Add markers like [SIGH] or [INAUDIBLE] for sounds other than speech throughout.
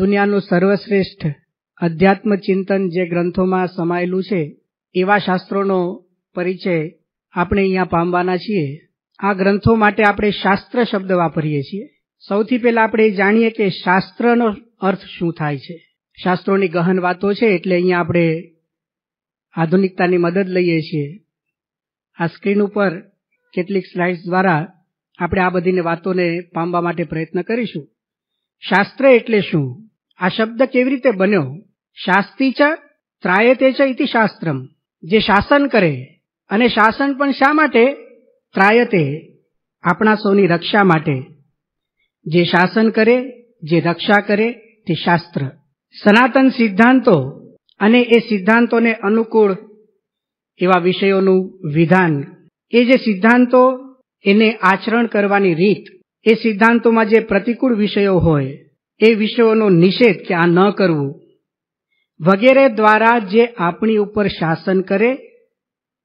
દુનિયાનું સર્વશ્રેષ્ઠ અધ્યાત્મ ચિંતન જે ગ્રંથોમાં સમાયેલું છે એવા શાસ્ત્રોનો પરિચય આપણે અહીંયા પામવાના છીએ આ ગ્રંથો માટે આપણે શાસ્ત્ર શબ્દ વાપરીએ છીએ સૌથી પહેલા આપણે જાણીએ કે શાસ્ત્રનો અર્થ શું થાય છે શાસ્ત્રોની ગહન વાતો છે એટલે અહીંયા આપણે આધુનિકતાની મદદ લઈએ છીએ આ સ્ક્રીન ઉપર કેટલીક સ્લાઇડ્સ દ્વારા આપણે આ બધીને વાતોને પામવા માટે પ્રયત્ન કરીશું શાસ્ત્ર એટલે શું આ શબ્દ કેવી રીતે બન્યો શાસ્તી છે ત્રાયતે ચ ઇતિ શાસ્ત્રમ જે શાસન કરે અને શાસન પણ શા માટે ત્રાયતે આપણા સૌની રક્ષા માટે જે શાસન કરે જે રક્ષા કરે તે શાસ્ત્ર સનાતન સિદ્ધાંતો અને એ સિદ્ધાંતોને અનુકૂળ એવા વિષયોનું વિધાન એ જે સિદ્ધાંતો એને આચરણ કરવાની રીત એ સિદ્ધાંતોમાં જે પ્રતિકૂળ વિષયો હોય એ વિષયોનો નિષેધ કે આ ન કરવું વગેરે દ્વારા જે આપણી ઉપર શાસન કરે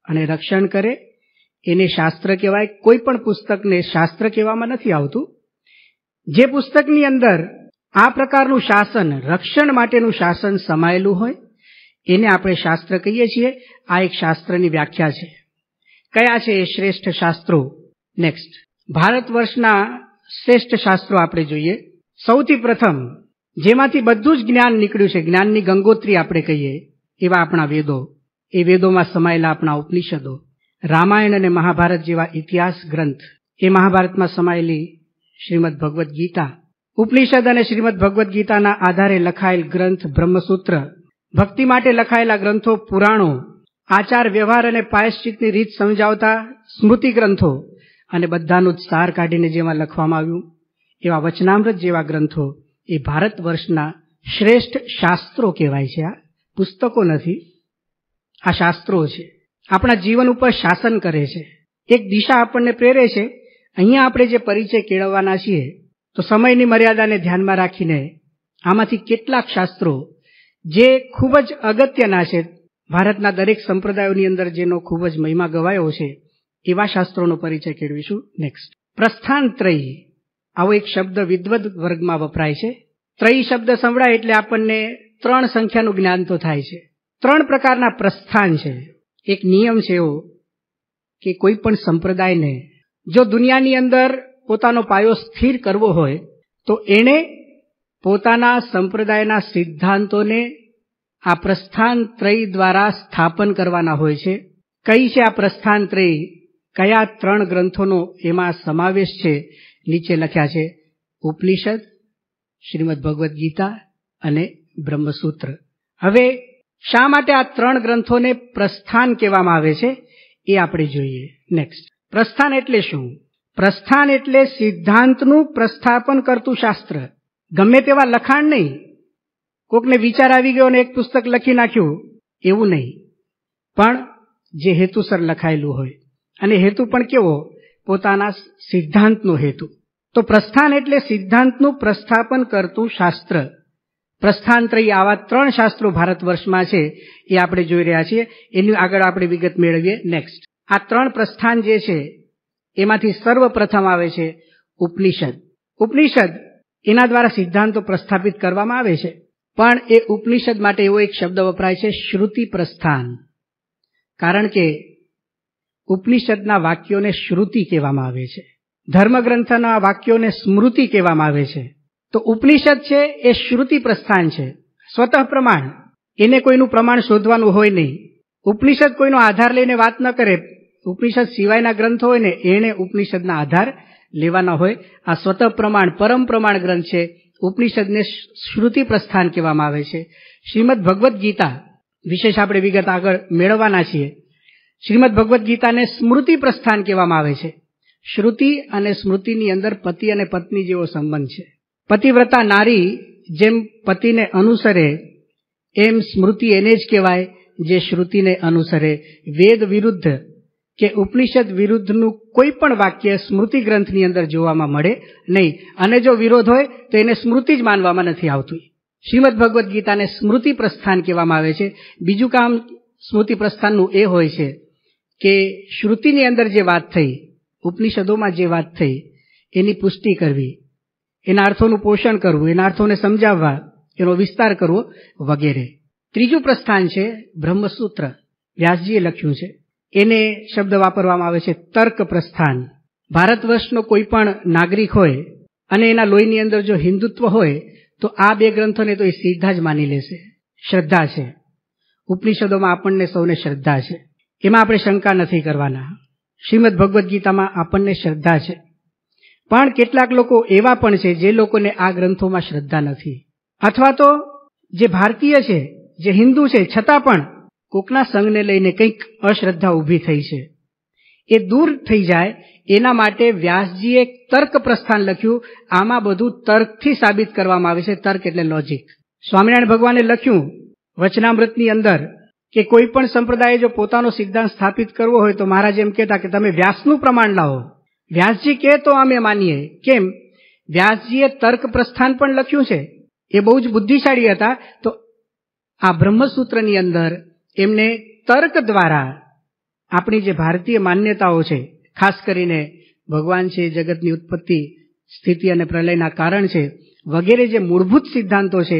અને રક્ષણ કરે એને શાસ્ત્ર કહેવાય કોઈ પણ પુસ્તકને શાસ્ત્ર કહેવામાં નથી આવતું જે પુસ્તકની અંદર આ પ્રકારનું શાસન રક્ષણ માટેનું શાસન સમાયેલું હોય એને આપણે શાસ્ત્ર કહીએ છીએ આ એક શાસ્ત્રની વ્યાખ્યા છે કયા છે એ શ્રેષ્ઠ શાસ્ત્રો નેક્સ્ટ ભારત વર્ષના શ્રેષ્ઠ શાસ્ત્રો આપણે જોઈએ સૌથી પ્રથમ જેમાંથી બધું જ જ્ઞાન નીકળ્યું છે જ્ઞાનની ગંગોત્રી આપણે કહીએ એવા આપણા વેદો એ વેદોમાં સમાયેલા આપણા ઉપનિષદો રામાયણ અને મહાભારત જેવા ઇતિહાસ ગ્રંથ એ મહાભારતમાં સમાયેલી શ્રીમદ ભગવદ્ ગીતા ઉપનિષદ અને શ્રીમદ ભગવદ્ ગીતાના આધારે લખાયેલ ગ્રંથ બ્રહ્મસૂત્ર ભક્તિ માટે લખાયેલા ગ્રંથો પુરાણો આચાર વ્યવહાર અને પાયશ્ચિતની રીત સમજાવતા સ્મૃતિ ગ્રંથો અને બધાનું જ સાર કાઢીને જેમાં લખવામાં આવ્યું એવા વચનામૃત જેવા ગ્રંથો એ ભારત વર્ષના શ્રેષ્ઠ શાસ્ત્રો કહેવાય છે આ પુસ્તકો નથી આ શાસ્ત્રો છે આપણા જીવન ઉપર શાસન કરે છે એક દિશા આપણને પ્રેરે છે અહીંયા આપણે જે પરિચય કેળવવાના છીએ તો સમયની મર્યાદાને ધ્યાનમાં રાખીને આમાંથી કેટલાક શાસ્ત્રો જે ખૂબ જ અગત્યના છે ભારતના દરેક સંપ્રદાયોની અંદર જેનો ખૂબ જ મહિમા ગવાયો છે એવા શાસ્ત્રોનો પરિચય કેળવીશું નેક્સ્ટ પ્રસ્થાન ત્રયી આવો એક શબ્દ વિદ્વદ વર્ગમાં વપરાય છે ત્રયી શબ્દ સંભળાય એટલે આપણને ત્રણ સંખ્યાનું જ્ઞાન તો થાય છે ત્રણ પ્રકારના પ્રસ્થાન છે એક નિયમ છે એવો કે કોઈ પણ સંપ્રદાયને જો દુનિયાની અંદર પોતાનો પાયો સ્થિર કરવો હોય તો એણે પોતાના સંપ્રદાયના સિદ્ધાંતોને આ પ્રસ્થાન ત્રય દ્વારા સ્થાપન કરવાના હોય છે કઈ છે આ પ્રસ્થાન ત્રય કયા ત્રણ ગ્રંથોનો એમાં સમાવેશ છે નીચે લખ્યા છે ઉપનિષદ શ્રીમદ ભગવદ્ ગીતા અને બ્રહ્મસૂત્ર હવે શા માટે આ ત્રણ ગ્રંથોને પ્રસ્થાન કહેવામાં આવે છે એ આપણે જોઈએ નેક્સ્ટ પ્રસ્થાન એટલે શું પ્રસ્થાન એટલે સિદ્ધાંતનું પ્રસ્થાપન કરતું શાસ્ત્ર ગમે તેવા લખાણ નહીં કોકને વિચાર આવી ગયો અને એક પુસ્તક લખી નાખ્યું એવું નહીં પણ જે હેતુસર લખાયેલું હોય અને હેતુ પણ કેવો પોતાના સિદ્ધાંતનો હેતુ તો પ્રસ્થાન એટલે સિદ્ધાંતનું પ્રસ્થાપન કરતું શાસ્ત્ર પ્રસ્થાનત્રય આવા ત્રણ શાસ્ત્રો ભારત વર્ષમાં છે એ આપણે જોઈ રહ્યા છીએ એની આગળ આપણે વિગત મેળવીએ નેક્સ્ટ આ ત્રણ પ્રસ્થાન જે છે એમાંથી સર્વપ્રથમ આવે છે ઉપનિષદ ઉપનિષદ એના દ્વારા સિદ્ધાંતો પ્રસ્થાપિત કરવામાં આવે છે પણ એ ઉપનિષદ માટે એવો એક શબ્દ વપરાય છે શ્રુતિ પ્રસ્થાન કારણ કે ઉપનિષદના વાક્યોને શ્રુતિ કહેવામાં આવે છે ધર્મગ્રંથના વાક્યોને સ્મૃતિ કહેવામાં આવે છે તો ઉપનિષદ છે એ શ્રુતિ પ્રસ્થાન છે સ્વતઃ પ્રમાણ એને કોઈનું પ્રમાણ શોધવાનું હોય નહીં ઉપનિષદ કોઈનો આધાર લઈને વાત ન કરે ઉપનિષદ સિવાયના ગ્રંથ હોય ને એણે ઉપનિષદના આધાર લેવાના હોય આ સ્વતઃ પ્રમાણ પરમ પ્રમાણ ગ્રંથ છે ઉપનિષદને શ્રુતિ પ્રસ્થાન કહેવામાં આવે છે શ્રીમદ ભગવદ્ ગીતા વિશેષ આપણે વિગત આગળ મેળવવાના છીએ શ્રીમદ ભગવદ્ ગીતાને સ્મૃતિ પ્રસ્થાન કહેવામાં આવે છે શ્રુતિ અને સ્મૃતિની અંદર પતિ અને પત્ની જેવો સંબંધ છે પતિવ્રતા નારી જેમ પતિને અનુસરે એમ સ્મૃતિ એને જ કહેવાય જે શ્રુતિને અનુસરે વેદ વિરુદ્ધ કે ઉપનિષદ વિરુદ્ધનું કોઈ પણ વાક્ય સ્મૃતિ ગ્રંથની અંદર જોવામાં મળે નહીં અને જો વિરોધ હોય તો એને સ્મૃતિ જ માનવામાં નથી આવતું શ્રીમદ ભગવદ્ ગીતાને સ્મૃતિ પ્રસ્થાન કહેવામાં આવે છે બીજું કામ સ્મૃતિ પ્રસ્થાનનું એ હોય છે કે શ્રુતિની અંદર જે વાત થઈ ઉપનિષદોમાં જે વાત થઈ એની પુષ્ટિ કરવી એના અર્થોનું પોષણ કરવું એના અર્થોને સમજાવવા એનો વિસ્તાર કરવો વગેરે ત્રીજું પ્રસ્થાન છે બ્રહ્મસૂત્ર વ્યાસજીએ લખ્યું છે એને શબ્દ વાપરવામાં આવે છે તર્ક પ્રસ્થાન ભારત વર્ષનો કોઈ પણ નાગરિક હોય અને એના લોહીની અંદર જો હિન્દુત્વ હોય તો આ બે ગ્રંથોને તો એ સીધા જ માની લેશે શ્રદ્ધા છે ઉપનિષદોમાં આપણને સૌને શ્રદ્ધા છે એમાં આપણે શંકા નથી કરવાના શ્રીમદ ભગવદ્ ગીતામાં આપણને શ્રદ્ધા છે પણ કેટલાક લોકો એવા પણ છે જે લોકોને આ ગ્રંથોમાં શ્રદ્ધા નથી અથવા તો જે ભારતીય છે જે હિન્દુ છે છતાં પણ કોકના સંઘને લઈને કંઈક અશ્રદ્ધા ઊભી થઈ છે એ દૂર થઈ જાય એના માટે વ્યાસજીએ તર્ક પ્રસ્થાન લખ્યું આમાં બધું તર્કથી સાબિત કરવામાં આવે છે તર્ક એટલે લોજિક સ્વામિનારાયણ ભગવાને લખ્યું વચનામૃતની અંદર કે કોઈ પણ સંપ્રદાયે જો પોતાનો સિદ્ધાંત સ્થાપિત કરવો હોય તો મહારાજ એમ કહેતા કે તમે વ્યાસનું પ્રમાણ લાવો વ્યાસજી કહે તો અમે માનીએ કેમ વ્યાસજીએ તર્ક પ્રસ્થાન પણ લખ્યું છે એ બહુ જ બુદ્ધિશાળી હતા તો આ બ્રહ્મસૂત્રની અંદર એમને તર્ક દ્વારા આપણી જે ભારતીય માન્યતાઓ છે ખાસ કરીને ભગવાન છે જગતની ઉત્પત્તિ સ્થિતિ અને પ્રલયના કારણ છે વગેરે જે મૂળભૂત સિદ્ધાંતો છે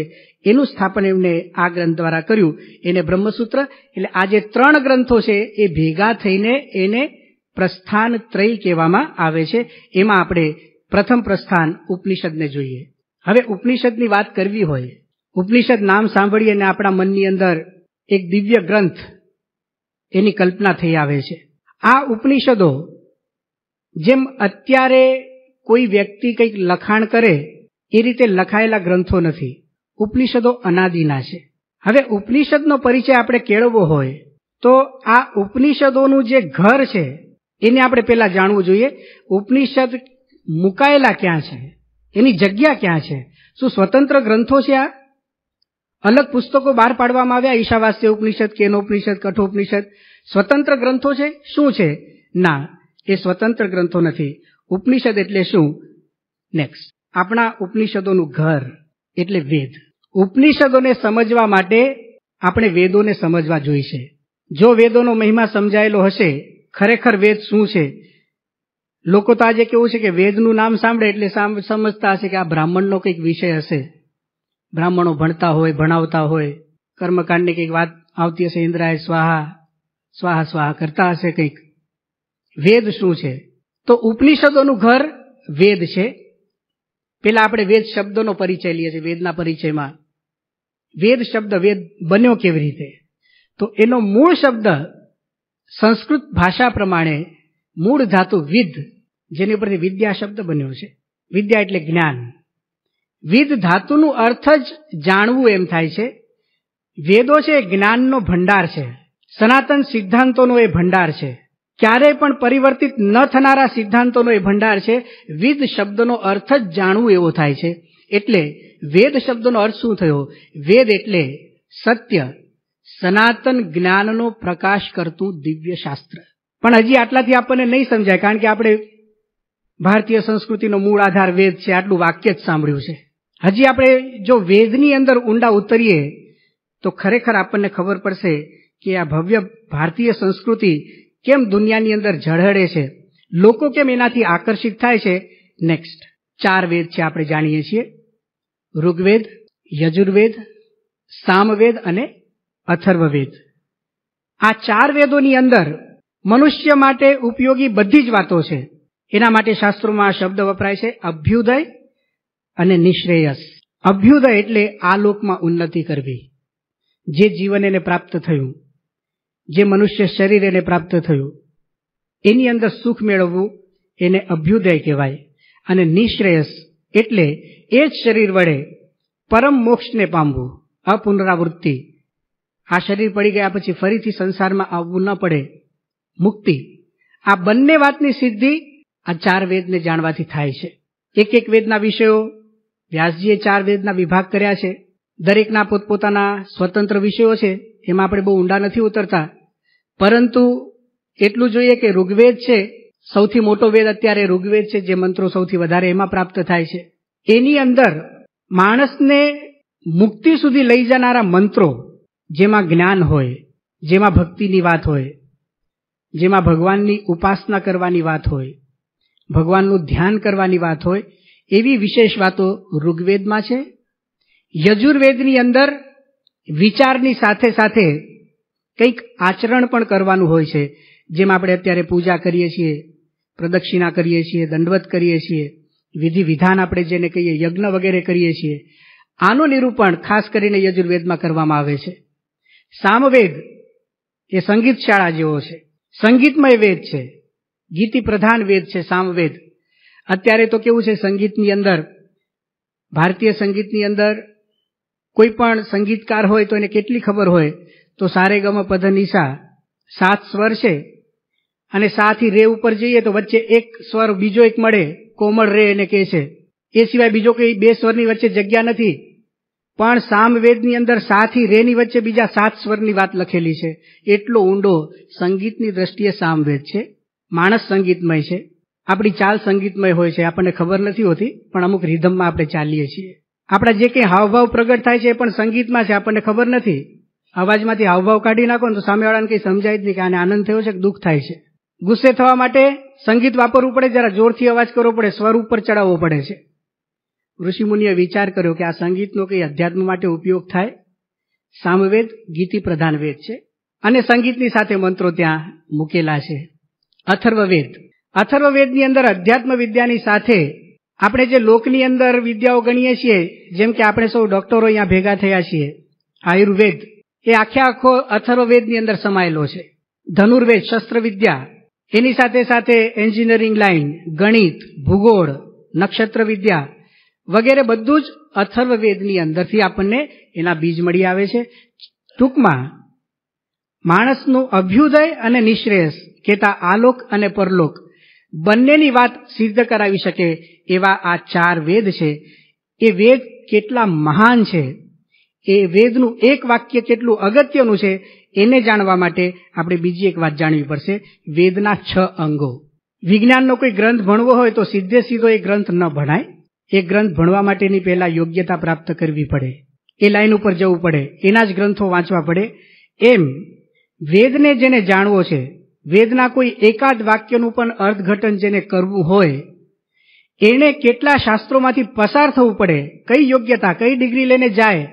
એનું સ્થાપન એમને આ ગ્રંથ દ્વારા કર્યું એને બ્રહ્મસૂત્ર એટલે આ જે ત્રણ ગ્રંથો છે એ ભેગા થઈને એને પ્રસ્થાન ત્રય કહેવામાં આવે છે એમાં આપણે પ્રથમ પ્રસ્થાન ઉપનિષદને જોઈએ હવે ઉપનિષદની વાત કરવી હોય ઉપનિષદ નામ સાંભળી અને આપણા મનની અંદર એક દિવ્ય ગ્રંથ એની કલ્પના થઈ આવે છે આ ઉપનિષદો જેમ અત્યારે કોઈ વ્યક્તિ કંઈક લખાણ કરે એ રીતે લખાયેલા ગ્રંથો નથી ઉપનિષદો અનાદિના છે હવે ઉપનિષદનો પરિચય આપણે કેળવવો હોય તો આ ઉપનિષદોનું જે ઘર છે એને આપણે પહેલા જાણવું જોઈએ ઉપનિષદ મુકાયેલા ક્યાં છે એની જગ્યા ક્યાં છે શું સ્વતંત્ર ગ્રંથો છે આ અલગ પુસ્તકો બહાર પાડવામાં આવ્યા ઈશાવાસ્ય ઉપનિષદ કેનો ઉપનિષદ કઠોપનિષદ સ્વતંત્ર ગ્રંથો છે શું છે ના એ સ્વતંત્ર ગ્રંથો નથી ઉપનિષદ એટલે શું નેક્સ્ટ આપણા ઉપનિષદોનું ઘર એટલે વેદ ઉપનિષદોને સમજવા માટે આપણે વેદોને સમજવા જોઈશે જો વેદોનો મહિમા સમજાયેલો હશે ખરેખર વેદ શું છે લોકો તો આજે કેવું છે કે વેદનું નામ સાંભળે એટલે સમજતા હશે કે આ બ્રાહ્મણનો કંઈક વિષય હશે બ્રાહ્મણો ભણતા હોય ભણાવતા હોય કર્મકાંડની કંઈક વાત આવતી હશે ઇન્દ્રાય સ્વાહા સ્વાહા સ્વાહા કરતા હશે કંઈક વેદ શું છે તો ઉપનિષદોનું ઘર વેદ છે પેલા આપણે વેદ શબ્દનો પરિચય લઈએ છીએ વેદના પરિચયમાં વેદ શબ્દ વેદ બન્યો કેવી રીતે તો એનો મૂળ શબ્દ સંસ્કૃત ભાષા પ્રમાણે મૂળ ધાતુ વિદ જેની ઉપરથી વિદ્યા શબ્દ બન્યો છે વિદ્યા એટલે જ્ઞાન વિદ ધાતુનું અર્થ જ જાણવું એમ થાય છે વેદો છે એ જ્ઞાનનો ભંડાર છે સનાતન સિદ્ધાંતોનો એ ભંડાર છે ક્યારેય પણ પરિવર્તિત ન થનારા સિદ્ધાંતોનો એ ભંડાર છે વિદ શબ્દનો અર્થ જ જાણવું એવો થાય છે એટલે વેદ શબ્દનો અર્થ શું થયો વેદ એટલે સત્ય સનાતન જ્ઞાનનો પ્રકાશ કરતું દિવ્ય શાસ્ત્ર પણ હજી આટલાથી આપણને નહીં સમજાય કારણ કે આપણે ભારતીય સંસ્કૃતિનો મૂળ આધાર વેદ છે આટલું વાક્ય જ સાંભળ્યું છે હજી આપણે જો વેદની અંદર ઊંડા ઉતરીએ તો ખરેખર આપણને ખબર પડશે કે આ ભવ્ય ભારતીય સંસ્કૃતિ કેમ દુનિયાની અંદર ઝળહળે છે લોકો કેમ એનાથી આકર્ષિત થાય છે નેક્સ્ટ ચાર વેદ છે આપણે જાણીએ છીએ ઋગ્વેદ યજુર્વેદ સામવેદ અને અથર્વવેદ આ ચાર વેદોની અંદર મનુષ્ય માટે ઉપયોગી બધી જ વાતો છે એના માટે શાસ્ત્રોમાં આ શબ્દ વપરાય છે અભ્યુદય અને નિશ્રેયસ અભ્યુદય એટલે આ લોકમાં ઉન્નતિ કરવી જે જીવન એને પ્રાપ્ત થયું જે મનુષ્ય શરીર એને પ્રાપ્ત થયું એની અંદર સુખ મેળવવું એને અભ્યુદય કહેવાય અને નિશ્રેયસ એટલે એ જ શરીર વડે પરમ મોક્ષને પામવું અપુનરાવૃત્તિ આ શરીર પડી ગયા પછી ફરીથી સંસારમાં આવવું ન પડે મુક્તિ આ બંને વાતની સિદ્ધિ આ ચાર વેદને જાણવાથી થાય છે એક એક વેદના વિષયો વ્યાસજીએ ચાર વેદના વિભાગ કર્યા છે દરેકના પોતપોતાના સ્વતંત્ર વિષયો છે એમાં આપણે બહુ ઊંડા નથી ઉતરતા પરંતુ એટલું જોઈએ કે ઋગ્વેદ છે સૌથી મોટો વેદ અત્યારે ઋગ્વેદ છે જે મંત્રો સૌથી વધારે એમાં પ્રાપ્ત થાય છે એની અંદર માણસને મુક્તિ સુધી લઈ જનારા મંત્રો જેમાં જ્ઞાન હોય જેમાં ભક્તિની વાત હોય જેમાં ભગવાનની ઉપાસના કરવાની વાત હોય ભગવાનનું ધ્યાન કરવાની વાત હોય એવી વિશેષ વાતો ઋગ્વેદમાં છે યજુર્વેદની અંદર વિચારની સાથે સાથે કંઈક આચરણ પણ કરવાનું હોય છે જેમ આપણે અત્યારે પૂજા કરીએ છીએ પ્રદક્ષિણા કરીએ છીએ દંડવત કરીએ છીએ વિધિ વિધાન આપણે જેને કહીએ યજ્ઞ વગેરે કરીએ છીએ આનું નિરૂપણ ખાસ કરીને યજુર્વેદમાં કરવામાં આવે છે સામવેદ એ સંગીત શાળા જેવો છે સંગીતમય વેદ છે ગીતિ પ્રધાન વેદ છે સામવેદ અત્યારે તો કેવું છે સંગીતની અંદર ભારતીય સંગીતની અંદર કોઈ પણ સંગીતકાર હોય તો એને કેટલી ખબર હોય તો સારે ગમ પધ નિશા સાત સ્વર છે અને સાથી રે ઉપર જઈએ તો વચ્ચે એક સ્વર બીજો એક મળે કોમળ રે એને કહે છે એ સિવાય બીજો કંઈ બે સ્વરની વચ્ચે જગ્યા નથી પણ સામવેદની અંદર સાથી રેની વચ્ચે બીજા સાત સ્વરની વાત લખેલી છે એટલો ઊંડો સંગીતની દ્રષ્ટિએ સામવેદ છે માણસ સંગીતમય છે આપણી ચાલ સંગીતમય હોય છે આપણને ખબર નથી હોતી પણ અમુક રિધમમાં આપણે ચાલીએ છીએ આપણા જે કંઈ હાવભાવ પ્રગટ થાય છે એ પણ સંગીતમાં છે આપણને ખબર નથી અવાજમાંથી હાવભાવ કાઢી નાખો ને તો સામેવાળાને કંઈ સમજાય જ નહીં કે આને આનંદ થયો છે કે દુઃખ થાય છે ગુસ્સે થવા માટે સંગીત વાપરવું પડે જરા જોરથી અવાજ કરવો પડે સ્વર ઉપર ચડાવવો પડે છે ઋષિમુનિએ વિચાર કર્યો કે આ સંગીતનો કંઈ અધ્યાત્મ માટે ઉપયોગ થાય સામવેદ ગીતિ પ્રધાન વેદ છે અને સંગીતની સાથે મંત્રો ત્યાં મૂકેલા છે અથર્વવેદ અથર્વવેદની અંદર અધ્યાત્મ વિદ્યાની સાથે આપણે જે લોકની અંદર વિદ્યાઓ ગણીએ છીએ જેમ કે આપણે સૌ ડોક્ટરો અહીંયા ભેગા થયા છીએ આયુર્વેદ એ આખે આખો અથર્વવેદની અંદર સમાયેલો છે ધનુર્વેદ શસ્ત્રવિદ્યા એની સાથે સાથે એન્જિનિયરિંગ લાઇન ગણિત ભૂગોળ નક્ષત્ર વિદ્યા વગેરે બધું જ અથર્વવેદની અંદરથી આપણને એના બીજ મળી આવે છે ટૂંકમાં માણસનું અભ્યુદય અને નિશ્રેયસ કેતા આલોક અને પરલોક બંનેની વાત સિદ્ધ કરાવી શકે એવા આ ચાર વેદ છે એ વેદ કેટલા મહાન છે એ વેદનું એક વાક્ય કેટલું અગત્યનું છે એને જાણવા માટે આપણે બીજી એક વાત જાણવી પડશે વેદના છ અંગો વિજ્ઞાનનો કોઈ ગ્રંથ ભણવો હોય તો સીધે સીધો એ ગ્રંથ ન ભણાય એ ગ્રંથ ભણવા માટેની પહેલા યોગ્યતા પ્રાપ્ત કરવી પડે એ લાઈન ઉપર જવું પડે એના જ ગ્રંથો વાંચવા પડે એમ વેદને જેને જાણવો છે વેદના કોઈ એકાદ વાક્યનું પણ અર્થઘટન જેને કરવું હોય એણે કેટલા શાસ્ત્રોમાંથી પસાર થવું પડે કઈ યોગ્યતા કઈ ડિગ્રી લઈને જાય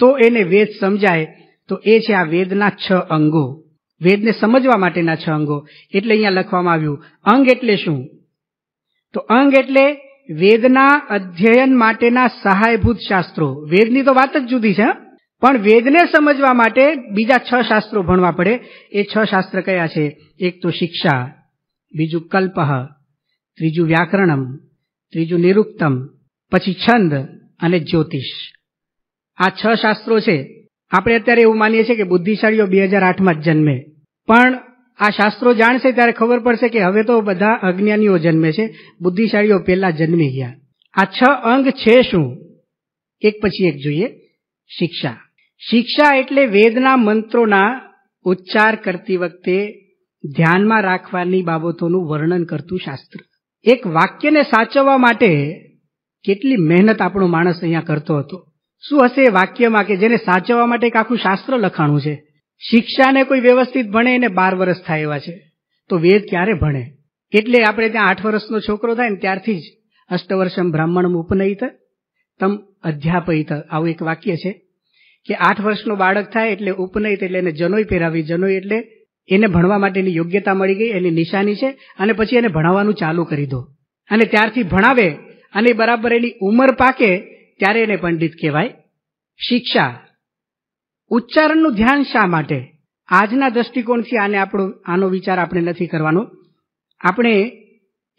તો એને વેદ સમજાય તો એ છે આ વેદના છ અંગો વેદને સમજવા માટેના છ અંગો એટલે અહીંયા લખવામાં આવ્યું અંગ એટલે શું તો અંગ એટલે વેદના અધ્યયન માટેના સહાયભૂત શાસ્ત્રો વેદની તો વાત જ જુદી છે પણ વેદને સમજવા માટે બીજા છ શાસ્ત્રો ભણવા પડે એ છ શાસ્ત્ર કયા છે એક તો શિક્ષા બીજું કલ્પહ ત્રીજું વ્યાકરણમ ત્રીજું નિરુક્તમ પછી છંદ અને જ્યોતિષ આ છ શાસ્ત્રો છે આપણે અત્યારે એવું માનીએ છીએ કે બુદ્ધિશાળીઓ બે હજાર આઠમાં જ જન્મે પણ આ શાસ્ત્રો જાણશે ત્યારે ખબર પડશે કે હવે તો બધા અજ્ઞાનીઓ જન્મે છે બુદ્ધિશાળીઓ પહેલા જન્મી ગયા આ છ અંગ છે શું એક પછી એક જોઈએ શિક્ષા શિક્ષા એટલે વેદના મંત્રોના ઉચ્ચાર કરતી વખતે ધ્યાનમાં રાખવાની બાબતોનું વર્ણન કરતું શાસ્ત્ર એક વાક્યને સાચવવા માટે કેટલી મહેનત આપણો માણસ અહીંયા કરતો હતો શું હશે વાક્યમાં કે જેને સાચવવા માટે એક આખું શાસ્ત્ર લખાણું છે શિક્ષાને કોઈ વ્યવસ્થિત ભણે એને બાર વર્ષ થાય એવા છે તો વેદ ક્યારે ભણે એટલે આપણે ત્યાં આઠ વર્ષનો છોકરો થાય ને ત્યારથી જ અષ્ટવર્ષમ બ્રાહ્મણમ ઉપનયિત તમ અધ્યાપયિત આવું એક વાક્ય છે કે આઠ વર્ષનો બાળક થાય એટલે ઉપનયિત એટલે એને જનોઈ પહેરાવી જનોઈ એટલે એને ભણવા માટેની યોગ્યતા મળી ગઈ એની નિશાની છે અને પછી એને ભણાવવાનું ચાલુ કરી દો અને ત્યારથી ભણાવે અને બરાબર એની ઉંમર પાકે ત્યારે એને પંડિત કહેવાય શિક્ષા ઉચ્ચારણનું ધ્યાન શા માટે આજના દ્રષ્ટિકોણથી આને આપણો આનો વિચાર આપણે નથી કરવાનો આપણે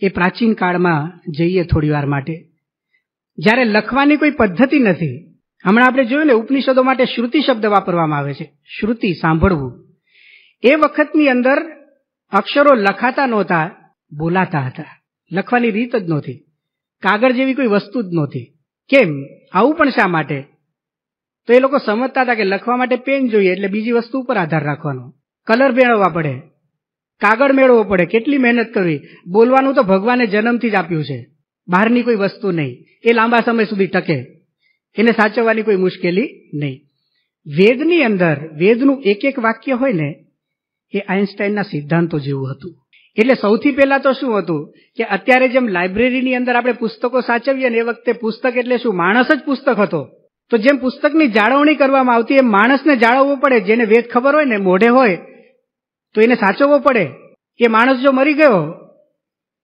એ પ્રાચીન કાળમાં જઈએ થોડીવાર માટે જ્યારે લખવાની કોઈ પદ્ધતિ નથી હમણાં આપણે જોયું ને ઉપનિષદો માટે શ્રુતિ શબ્દ વાપરવામાં આવે છે શ્રુતિ સાંભળવું એ વખતની અંદર અક્ષરો લખાતા નહોતા બોલાતા હતા લખવાની રીત જ નહોતી કાગળ જેવી કોઈ વસ્તુ જ નહોતી કેમ આવું પણ શા માટે તો એ લોકો સમજતા હતા કે લખવા માટે પેન જોઈએ એટલે બીજી વસ્તુ ઉપર આધાર રાખવાનો કલર મેળવવા પડે કાગળ મેળવવો પડે કેટલી મહેનત કરવી બોલવાનું તો ભગવાને જન્મથી જ આપ્યું છે બહારની કોઈ વસ્તુ નહીં એ લાંબા સમય સુધી ટકે એને સાચવવાની કોઈ મુશ્કેલી નહીં વેદની અંદર વેદનું એક એક વાક્ય હોય ને એ આઇન્સ્ટાઈનના સિદ્ધાંતો જેવું હતું એટલે સૌથી પહેલા તો શું હતું કે અત્યારે જેમ લાઇબ્રેરીની અંદર આપણે પુસ્તકો સાચવીએ ને એ વખતે પુસ્તક એટલે શું માણસ જ પુસ્તક હતો તો જેમ પુસ્તકની જાળવણી કરવામાં આવતી એમ માણસને જાળવવો પડે જેને વેદ ખબર હોય ને મોઢે હોય તો એને સાચવવો પડે કે માણસ જો મરી ગયો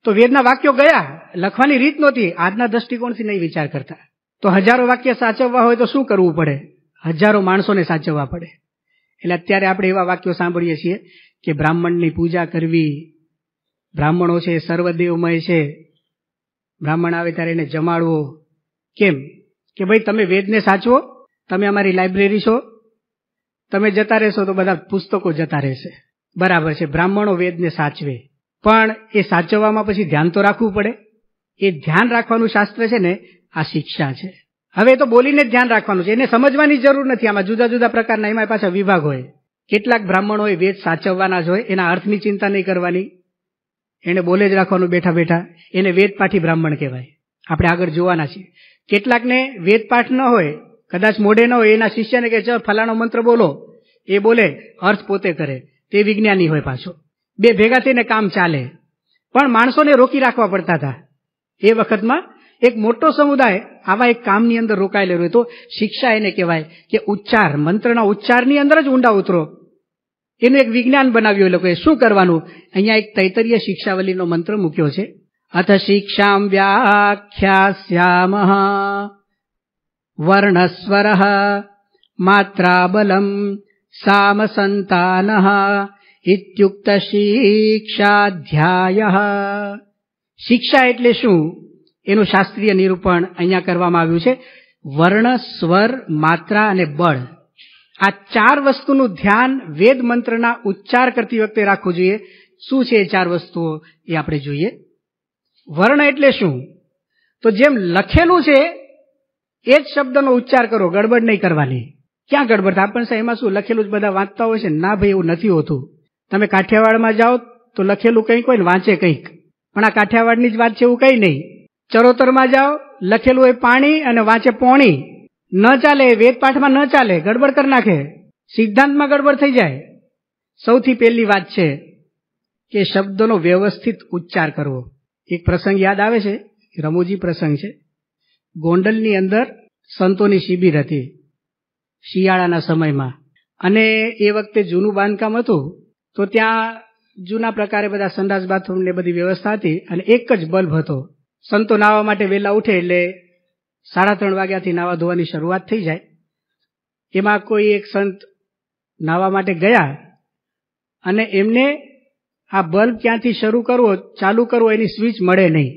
તો વેદના વાક્યો ગયા લખવાની રીત નહોતી આજના દ્રષ્ટિકોણથી નહીં વિચાર કરતા તો હજારો વાક્ય સાચવવા હોય તો શું કરવું પડે હજારો માણસોને સાચવવા પડે એટલે અત્યારે આપણે એવા વાક્યો સાંભળીએ છીએ કે બ્રાહ્મણની પૂજા કરવી બ્રાહ્મણો છે સર્વદેવમય છે બ્રાહ્મણ આવે ત્યારે એને જમાડવો કેમ કે ભાઈ તમે વેદને સાચવો તમે અમારી લાઇબ્રેરી છો તમે જતા રહેશો તો બધા પુસ્તકો જતા રહેશે બરાબર છે બ્રાહ્મણો વેદને સાચવે પણ એ સાચવવામાં પછી ધ્યાન તો રાખવું પડે એ ધ્યાન રાખવાનું શાસ્ત્ર છે ને આ શિક્ષા છે હવે તો બોલીને જ ધ્યાન રાખવાનું છે એને સમજવાની જરૂર નથી આમાં જુદા જુદા પ્રકારના એમાં પાછા વિભાગ હોય કેટલાક બ્રાહ્મણોએ વેદ સાચવવાના જ હોય એના અર્થની ચિંતા નહીં કરવાની એને બોલે જ રાખવાનું બેઠા બેઠા એને વેદપાઠી બ્રાહ્મણ કહેવાય આપણે આગળ જોવાના છીએ કેટલાકને વેદપાઠ ન હોય કદાચ મોઢે ન હોય એના શિષ્યને કહે ચાલ ફલાણો મંત્ર બોલો એ બોલે અર્થ પોતે કરે તે વિજ્ઞાની હોય પાછો બે ભેગા થઈને કામ ચાલે પણ માણસોને રોકી રાખવા પડતા હતા એ વખતમાં એક મોટો સમુદાય આવા એક કામની અંદર રોકાયેલો રહ્યો તો શિક્ષા એને કહેવાય કે ઉચ્ચાર મંત્રના ઉચ્ચારની અંદર જ ઊંડા ઉતરો એનું એક વિજ્ઞાન બનાવ્યું એ લોકોએ શું કરવાનું અહીંયા એક તૈતરીય શિક્ષાવલીનો મંત્ર મૂક્યો છે અથ વ્યાખ્યા શ્યામ વર્ણસ્વર માત્રાબલમ સામ સંતાન ઇત્યુક્ત શિક્ષાધ્યાય શિક્ષા એટલે શું એનું શાસ્ત્રીય નિરૂપણ અહીંયા કરવામાં આવ્યું છે વર્ણ સ્વર માત્રા અને બળ આ ચાર વસ્તુનું ધ્યાન વેદ મંત્રના ઉચ્ચાર કરતી વખતે રાખવું જોઈએ શું છે એ ચાર વસ્તુઓ એ આપણે જોઈએ વર્ણ એટલે શું તો જેમ લખેલું છે એ જ શબ્દનો ઉચ્ચાર કરો ગડબડ નહીં કરવાની ક્યાં ગડબડ થાય પણ એમાં શું લખેલું જ બધા વાંચતા હોય છે ના ભાઈ એવું નથી હોતું તમે કાઠિયાવાડમાં જાઓ તો લખેલું કંઈક હોય ને વાંચે કંઈક પણ આ કાઠિયાવાડની જ વાત છે એવું કંઈ નહીં ચરોતરમાં જાઓ લખેલું હોય પાણી અને વાંચે પોણી ન ચાલે વેદ પાઠમાં ન ચાલે ગડબડ કરી નાખે સિદ્ધાંતમાં ગડબડ થઈ જાય સૌથી પહેલી વાત છે કે શબ્દનો વ્યવસ્થિત ઉચ્ચાર કરવો એક પ્રસંગ યાદ આવે છે રમૂજી પ્રસંગ છે ગોંડલની અંદર સંતોની શિબિર હતી શિયાળાના સમયમાં અને એ વખતે જૂનું બાંધકામ હતું તો ત્યાં જૂના પ્રકારે બધા સંડાસ બાથરૂમ ને બધી વ્યવસ્થા હતી અને એક જ બલ્બ હતો સંતો નાહવા માટે વહેલા ઉઠે એટલે સાડા ત્રણ વાગ્યાથી નાવા ધોવાની શરૂઆત થઈ જાય એમાં કોઈ એક સંત નાવા માટે ગયા અને એમને આ બલ્બ ક્યાંથી શરૂ કરવો ચાલુ કરવો એની સ્વિચ મળે નહીં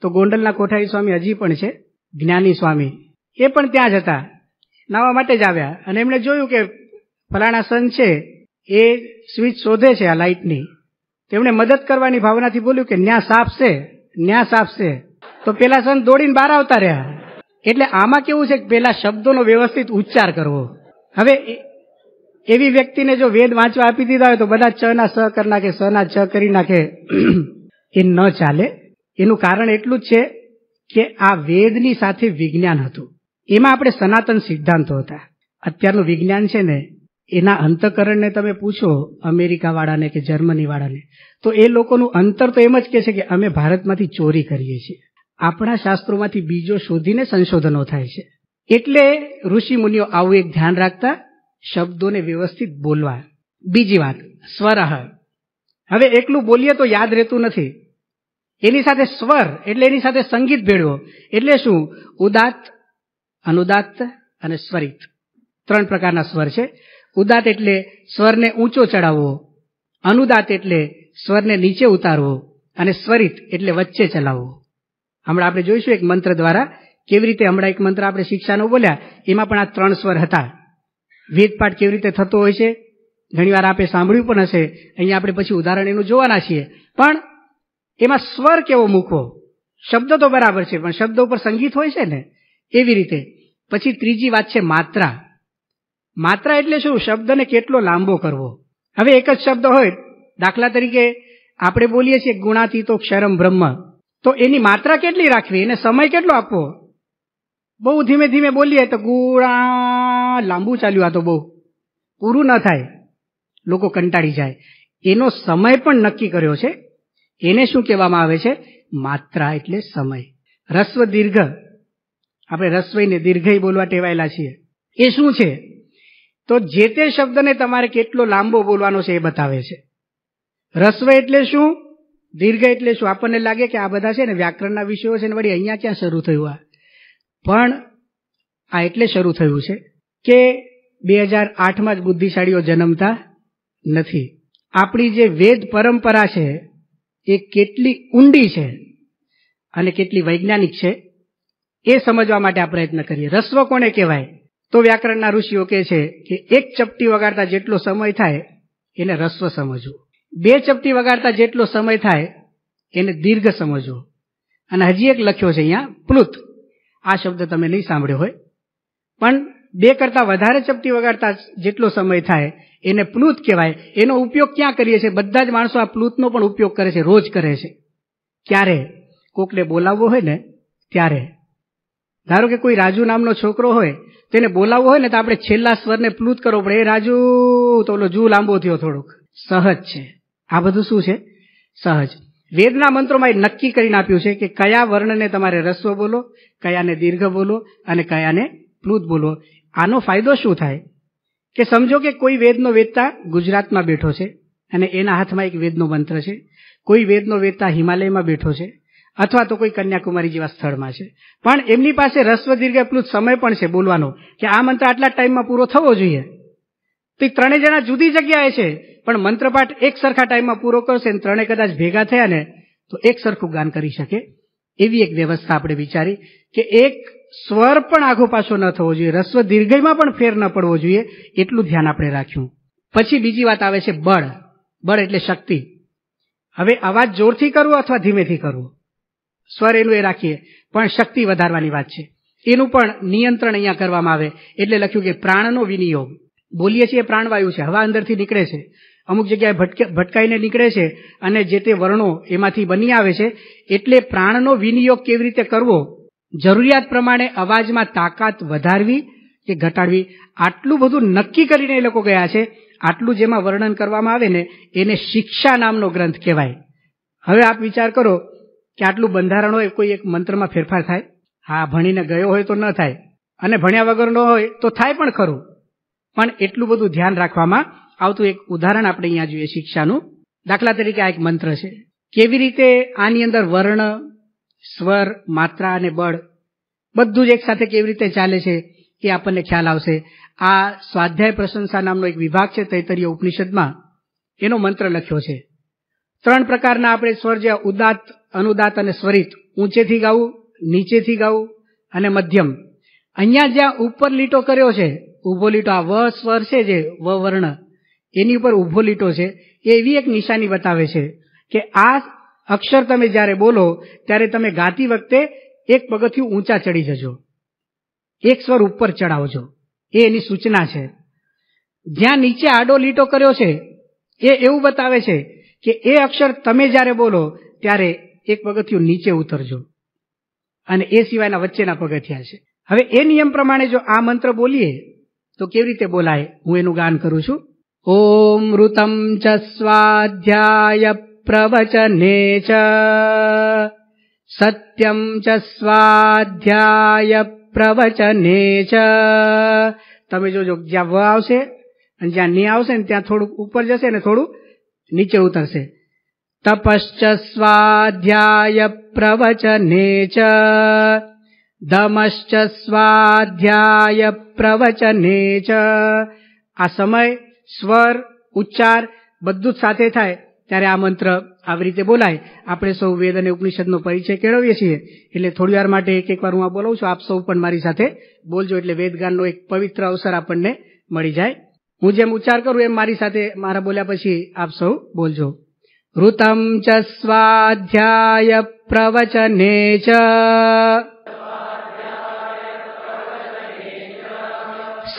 તો ગોંડલના કોઠારી સ્વામી હજી પણ છે જ્ઞાની સ્વામી એ પણ ત્યાં જ હતા નાવા માટે જ આવ્યા અને એમણે જોયું કે ફલાણા સંત છે એ સ્વિચ શોધે છે આ લાઇટની તેમણે મદદ કરવાની ભાવનાથી બોલ્યું કે ન્યા સાફ છે ન્યા તો પેલા સંત દોડીને બહાર આવતા રહ્યા એટલે આમાં કેવું છે કે પેલા શબ્દોનો વ્યવસ્થિત ઉચ્ચાર કરવો હવે એવી વ્યક્તિને જો વેદ વાંચવા આપી દીધા હોય તો બધા ચ ના સ કરી નાખે સ ના ચ કરી નાખે એ ન ચાલે એનું કારણ એટલું જ છે કે આ વેદની સાથે વિજ્ઞાન હતું એમાં આપણે સનાતન સિદ્ધાંતો હતા અત્યારનું વિજ્ઞાન છે ને એના અંતકરણને તમે પૂછો અમેરિકા વાળાને કે જર્મની વાળાને તો એ લોકોનું અંતર તો એમ જ કે છે કે અમે ભારતમાંથી ચોરી કરીએ છીએ આપણા શાસ્ત્રોમાંથી બીજો શોધીને સંશોધનો થાય છે એટલે ઋષિ મુનિઓ આવું એક ધ્યાન રાખતા શબ્દોને વ્યવસ્થિત બોલવા બીજી વાત સ્વરહ હવે એકલું બોલીએ તો યાદ રહેતું નથી એની સાથે સ્વર એટલે એની સાથે સંગીત ભેળવો એટલે શું ઉદાત્ત અનુદાત્ત અને સ્વરિત ત્રણ પ્રકારના સ્વર છે ઉદાત એટલે સ્વરને ઊંચો ચડાવવો અનુદાત એટલે સ્વરને નીચે ઉતારવો અને સ્વરિત એટલે વચ્ચે ચલાવવો હમણાં આપણે જોઈશું એક મંત્ર દ્વારા કેવી રીતે હમણાં એક મંત્ર આપણે શિક્ષાનો બોલ્યા એમાં પણ આ ત્રણ સ્વર હતા વેદપાઠ કેવી રીતે થતો હોય છે ઘણીવાર આપણે સાંભળ્યું પણ હશે અહીંયા આપણે પછી ઉદાહરણ એનું જોવાના છીએ પણ એમાં સ્વર કેવો મૂકવો શબ્દ તો બરાબર છે પણ શબ્દ ઉપર સંગીત હોય છે ને એવી રીતે પછી ત્રીજી વાત છે માત્રા માત્રા એટલે શું શબ્દને કેટલો લાંબો કરવો હવે એક જ શબ્દ હોય દાખલા તરીકે આપણે બોલીએ છીએ ગુણાતીતો ક્ષરમ બ્રહ્મ તો એની માત્રા કેટલી રાખવી અને સમય કેટલો આપવો બહુ ધીમે ધીમે બોલીએ તો ગુળા લાંબુ ચાલ્યું આ તો બહુ પૂરું ન થાય લોકો કંટાળી જાય એનો સમય પણ નક્કી કર્યો છે એને શું કહેવામાં આવે છે માત્રા એટલે સમય રસ્વ દીર્ઘ આપણે રસ્વઈને દીર્ઘય બોલવા ટેવાયેલા છીએ એ શું છે તો જે તે શબ્દને તમારે કેટલો લાંબો બોલવાનો છે એ બતાવે છે રસ્વ એટલે શું દીર્ઘ એટલે શું આપણને લાગે કે આ બધા છે ને વ્યાકરણના વિષયો છે ને વળી અહીંયા ક્યાં શરૂ થયું આ પણ આ એટલે શરૂ થયું છે કે બે હજાર આઠમાં જ બુદ્ધિશાળીઓ જન્મતા નથી આપણી જે વેદ પરંપરા છે એ કેટલી ઊંડી છે અને કેટલી વૈજ્ઞાનિક છે એ સમજવા માટે આ પ્રયત્ન કરીએ રસ્વ કોને કહેવાય તો વ્યાકરણના ઋષિઓ કહે છે કે એક ચપટી વગાડતા જેટલો સમય થાય એને રસ્વ સમજવું બે ચપટી વગાડતા જેટલો સમય થાય એને દીર્ઘ સમજવો અને હજી એક લખ્યો છે અહીંયા પ્લુત આ શબ્દ તમે નહીં સાંભળ્યો હોય પણ બે કરતાં વધારે ચપટી વગાડતા જેટલો સમય થાય એને પ્લુત કહેવાય એનો ઉપયોગ ક્યાં કરીએ છીએ બધા જ માણસો આ પ્લુતનો પણ ઉપયોગ કરે છે રોજ કરે છે ક્યારે કોકને બોલાવવો હોય ને ત્યારે ધારો કે કોઈ રાજુ નામનો છોકરો હોય તેને બોલાવવો હોય ને તો આપણે છેલ્લા સ્વરને પ્લુત કરવો પડે એ રાજુ તો ઓલો જુ લાંબો થયો થોડુંક સહજ છે આ બધું શું છે સહજ વેદના મંત્રોમાં એ નક્કી કરીને આપ્યું છે કે કયા વર્ણને તમારે રસ્વ બોલો કયાને દીર્ઘ બોલો અને કયાને પ્લુત બોલો આનો ફાયદો શું થાય કે સમજો કે કોઈ વેદનો વેદતા ગુજરાતમાં બેઠો છે અને એના હાથમાં એક વેદનો મંત્ર છે કોઈ વેદનો વેદતા હિમાલયમાં બેઠો છે અથવા તો કોઈ કન્યાકુમારી જેવા સ્થળમાં છે પણ એમની પાસે રસ્વ દીર્ઘ પ્લુત સમય પણ છે બોલવાનો કે આ મંત્ર આટલા ટાઈમમાં પૂરો થવો જોઈએ તો ત્રણેય જણા જુદી જગ્યાએ છે પણ મંત્રપાઠ એક સરખા ટાઈમમાં પૂરો કરશે અને ત્રણે કદાચ ભેગા થયા ને તો એક સરખું ગાન કરી શકે એવી એક વ્યવસ્થા આપણે વિચારી કે એક સ્વર પણ આખો પાછો ન થવો જોઈએ રસ્વ દીર્ઘયમાં પણ ફેર ન પડવો જોઈએ એટલું ધ્યાન આપણે રાખ્યું પછી બીજી વાત આવે છે બળ બળ એટલે શક્તિ હવે અવાજ જોરથી કરવો અથવા ધીમેથી કરવો સ્વર એનું એ રાખીએ પણ શક્તિ વધારવાની વાત છે એનું પણ નિયંત્રણ અહીંયા કરવામાં આવે એટલે લખ્યું કે પ્રાણનો વિનિયોગ બોલીએ છીએ પ્રાણવાયુ છે હવા અંદરથી નીકળે છે અમુક જગ્યાએ ભટકે ભટકાઈને નીકળે છે અને જે તે વર્ણો એમાંથી બની આવે છે એટલે પ્રાણનો વિનિયોગ કેવી રીતે કરવો જરૂરિયાત પ્રમાણે અવાજમાં તાકાત વધારવી કે ઘટાડવી આટલું બધું નક્કી કરીને એ લોકો ગયા છે આટલું જેમાં વર્ણન કરવામાં આવે ને એને શિક્ષા નામનો ગ્રંથ કહેવાય હવે આપ વિચાર કરો કે આટલું બંધારણ હોય કોઈ એક મંત્રમાં ફેરફાર થાય હા ભણીને ગયો હોય તો ન થાય અને ભણ્યા વગર ન હોય તો થાય પણ ખરું પણ એટલું બધું ધ્યાન રાખવામાં આવતું એક ઉદાહરણ આપણે અહીંયા જોઈએ શિક્ષાનું દાખલા તરીકે આ એક મંત્ર છે કેવી રીતે આની અંદર વર્ણ સ્વર માત્રા અને બળ બધું જ એક સાથે કેવી રીતે ચાલે છે એ આપણને ખ્યાલ આવશે આ સ્વાધ્યાય પ્રશંસા નામનો એક વિભાગ છે તૈતરીય ઉપનિષદમાં એનો મંત્ર લખ્યો છે ત્રણ પ્રકારના આપણે સ્વર જે ઉદાત અનુદાત અને સ્વરિત ઊંચેથી ગાવું નીચેથી ગાવું અને મધ્યમ અહીંયા જ્યાં ઉપર લીટો કર્યો છે ઊભો લીટો આ વ સ્વર છે જે વ વર્ણ એની ઉપર ઊભો લીટો છે એ એવી એક નિશાની બતાવે છે કે આ અક્ષર તમે જ્યારે બોલો ત્યારે તમે ગાતી વખતે એક પગથિયું ઊંચા ચડી જજો એક સ્વર ઉપર ચડાવજો એ એની સૂચના છે જ્યાં નીચે આડો લીટો કર્યો છે એ એવું બતાવે છે કે એ અક્ષર તમે જ્યારે બોલો ત્યારે એક પગથિયું નીચે ઉતરજો અને એ સિવાયના વચ્ચેના પગથિયા છે હવે એ નિયમ પ્રમાણે જો આ મંત્ર બોલીએ તો કેવી રીતે બોલાય હું એનું ગાન કરું છું ओम च स्वाध्याय प्रवचने च सत्यम च स्वाध्याय प्रवचने जो जो ज्या व आवस ज्या थोडं उपर जसे थोड नीचे उतरसे तपश्च स्वाध्याय प्रवचने च स्वाध्याय प्रवचने च સ્વર ઉચ્ચાર બધું જ સાથે થાય ત્યારે આ મંત્ર આવી રીતે બોલાય આપણે સૌ વેદ અને ઉપનિષદનો પરિચય કેળવીએ છીએ એટલે થોડી વાર માટે એક એક વાર હું આ બોલાવું છું આપ સૌ પણ મારી સાથે બોલજો એટલે વેદગાનનો એક પવિત્ર અવસર આપણને મળી જાય હું જેમ ઉચ્ચાર કરું એમ મારી સાથે મારા બોલ્યા પછી આપ સૌ બોલજો ઋતમ ચ સ્વાધ્યાય પ્રવચને ચ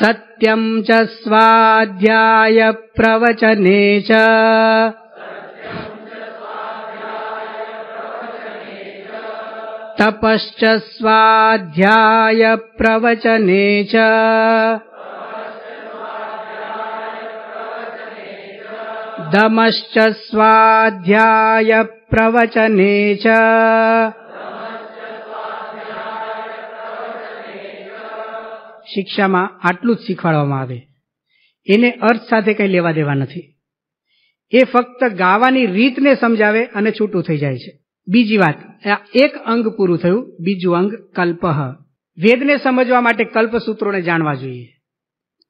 सत्यम् च स्वाध्याय प्रवचने च तपश्च स्वाध्याय प्रवचने च दमश्च स्वाध्याय प्रवचने च શિક્ષામાં આટલું જ શીખવાડવામાં આવે એને અર્થ સાથે કંઈ લેવા દેવા નથી એ ફક્ત ગાવાની રીતને સમજાવે અને છૂટું થઈ જાય છે બીજી વાત એક અંગ પૂરું થયું બીજું અંગ કલ્પહ વેદને સમજવા માટે કલ્પ સૂત્રોને જાણવા જોઈએ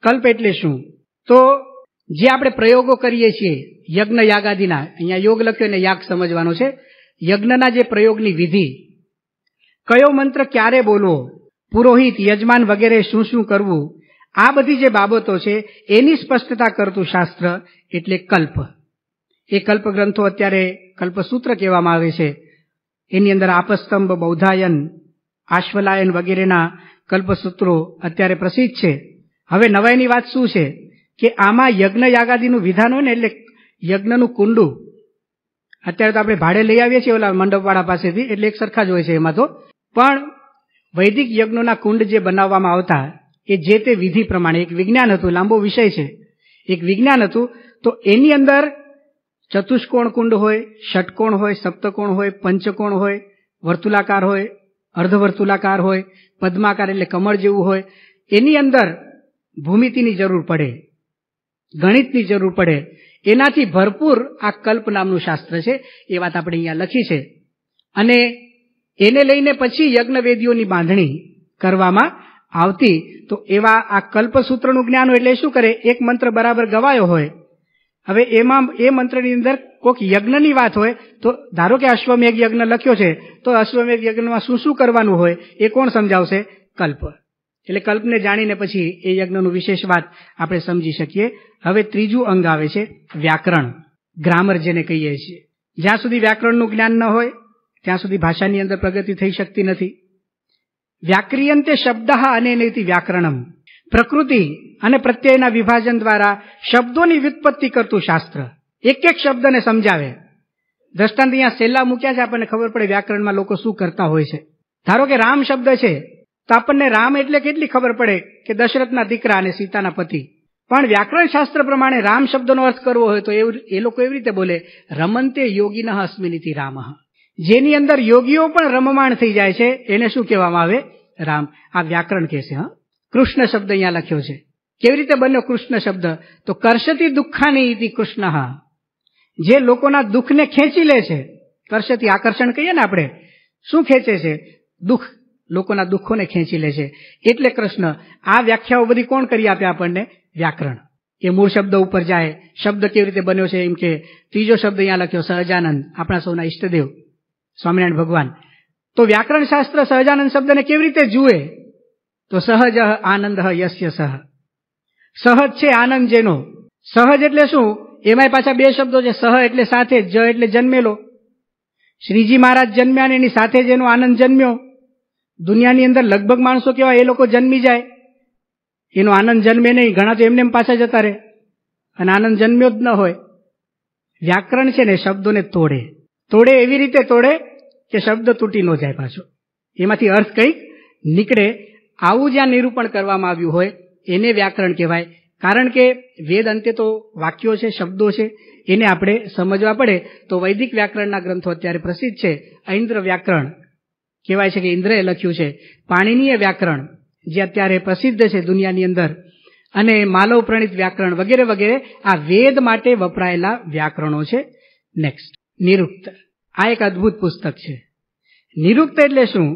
કલ્પ એટલે શું તો જે આપણે પ્રયોગો કરીએ છીએ યજ્ઞ યાગાદીના અહીંયા યોગ લખ્યો ને યાગ સમજવાનો છે યજ્ઞના જે પ્રયોગની વિધિ કયો મંત્ર ક્યારે બોલવો પુરોહિત યજમાન વગેરે શું શું કરવું આ બધી જે બાબતો છે એની સ્પષ્ટતા કરતું શાસ્ત્ર એટલે કલ્પ એ કલ્પ ગ્રંથો અત્યારે કલ્પસૂત્ર કહેવામાં આવે છે એની અંદર આપસ્તંભ બૌદ્ધાયન આશ્વલાયન વગેરેના કલ્પસૂત્રો અત્યારે પ્રસિદ્ધ છે હવે નવાઈની વાત શું છે કે આમાં યજ્ઞ યાગાદીનું વિધાન હોય ને એટલે યજ્ઞનું કુંડું અત્યારે તો આપણે ભાડે લઈ આવીએ છીએ ઓલા મંડપવાળા પાસેથી એટલે એક સરખા જ હોય છે એમાં તો પણ વૈદિક યજ્ઞોના કુંડ જે બનાવવામાં આવતા એ જે તે વિધિ પ્રમાણે એક વિજ્ઞાન હતું લાંબો વિષય છે એક વિજ્ઞાન હતું તો એની અંદર ચતુષ્કોણ કુંડ હોય ષટકોણ હોય સપ્તકોણ હોય પંચકોણ હોય વર્તુલાકાર હોય અર્ધવર્તુલાકાર હોય પદ્માકાર એટલે કમળ જેવું હોય એની અંદર ભૂમિતિની જરૂર પડે ગણિતની જરૂર પડે એનાથી ભરપૂર આ કલ્પ નામનું શાસ્ત્ર છે એ વાત આપણે અહીંયા લખી છે અને એને લઈને પછી યજ્ઞવેદીઓની બાંધણી કરવામાં આવતી તો એવા આ કલ્પસૂત્રનું જ્ઞાન એટલે શું કરે એક મંત્ર બરાબર ગવાયો હોય હવે એમાં એ મંત્રની અંદર કોઈક યજ્ઞની વાત હોય તો ધારો કે અશ્વમેઘ યજ્ઞ લખ્યો છે તો અશ્વમેઘ યજ્ઞમાં શું શું કરવાનું હોય એ કોણ સમજાવશે કલ્પ એટલે કલ્પને જાણીને પછી એ યજ્ઞનું વિશેષ વાત આપણે સમજી શકીએ હવે ત્રીજું અંગ આવે છે વ્યાકરણ ગ્રામર જેને કહીએ છીએ જ્યાં સુધી વ્યાકરણનું જ્ઞાન ન હોય ત્યાં સુધી ભાષાની અંદર પ્રગતિ થઈ શકતી નથી વ્યાક્રિયંતે શબ્દ અને વ્યાકરણમ પ્રકૃતિ અને પ્રત્યયના વિભાજન દ્વારા શબ્દોની વ્યુત્પત્તિ કરતું શાસ્ત્ર એક એક શબ્દને સમજાવે દ્રષ્ટાંત અહીંયા સેલ્લા મૂક્યા છે આપણને ખબર પડે વ્યાકરણમાં લોકો શું કરતા હોય છે ધારો કે રામ શબ્દ છે તો આપણને રામ એટલે કેટલી ખબર પડે કે દશરથના દીકરા અને સીતાના પતિ પણ વ્યાકરણ શાસ્ત્ર પ્રમાણે રામ શબ્દનો અર્થ કરવો હોય તો એ લોકો એવી રીતે બોલે રમંતે યોગિન અસ્મિનીથી રામહ જેની અંદર યોગીઓ પણ રમમાણ થઈ જાય છે એને શું કહેવામાં આવે રામ આ વ્યાકરણ કહે છે હા કૃષ્ણ શબ્દ અહીંયા લખ્યો છે કેવી રીતે બન્યો કૃષ્ણ શબ્દ તો કરશતી દુઃખાની ઇતિ કૃષ્ણ જે લોકોના દુઃખને ખેંચી લે છે કરશતી આકર્ષણ કહીએ ને આપણે શું ખેંચે છે દુઃખ લોકોના દુઃખોને ખેંચી લે છે એટલે કૃષ્ણ આ વ્યાખ્યાઓ બધી કોણ કરી આપે આપણને વ્યાકરણ એ મૂળ શબ્દ ઉપર જાય શબ્દ કેવી રીતે બન્યો છે એમ કે ત્રીજો શબ્દ અહીંયા લખ્યો સહજાનંદ આપણા સૌના ઈષ્ટદેવ સ્વામિનારાયણ ભગવાન તો વ્યાકરણ શાસ્ત્ર સહજાનંદ શબ્દને કેવી રીતે જુએ તો સહજ આનંદ યસ્ય સહ સહજ છે આનંદ જેનો સહજ એટલે શું એમાંય પાછા બે શબ્દો છે સહ એટલે સાથે જ એટલે જન્મેલો શ્રીજી મહારાજ જન્મ્યા ને એની સાથે જ એનો આનંદ જન્મ્યો દુનિયાની અંદર લગભગ માણસો કેવા એ લોકો જન્મી જાય એનો આનંદ જન્મે નહીં ઘણા તો એમને પાછા જતા રહે અને આનંદ જન્મ્યો જ ન હોય વ્યાકરણ છે ને શબ્દોને તોડે તોડે એવી રીતે તોડે કે શબ્દ તૂટી ન જાય પાછો એમાંથી અર્થ કંઈક નીકળે આવું જ્યાં નિરૂપણ કરવામાં આવ્યું હોય એને વ્યાકરણ કહેવાય કારણ કે વેદ અંતે તો વાક્યો છે શબ્દો છે એને આપણે સમજવા પડે તો વૈદિક વ્યાકરણના ગ્રંથો અત્યારે પ્રસિદ્ધ છે ઐન્દ્ર વ્યાકરણ કહેવાય છે કે ઇન્દ્રએ લખ્યું છે પાણીનીય વ્યાકરણ જે અત્યારે પ્રસિદ્ધ છે દુનિયાની અંદર અને માનવ પ્રણિત વ્યાકરણ વગેરે વગેરે આ વેદ માટે વપરાયેલા વ્યાકરણો છે નેક્સ્ટ નિરુક્ત આ એક અદ્ભુત પુસ્તક છે નિરુક્ત એટલે શું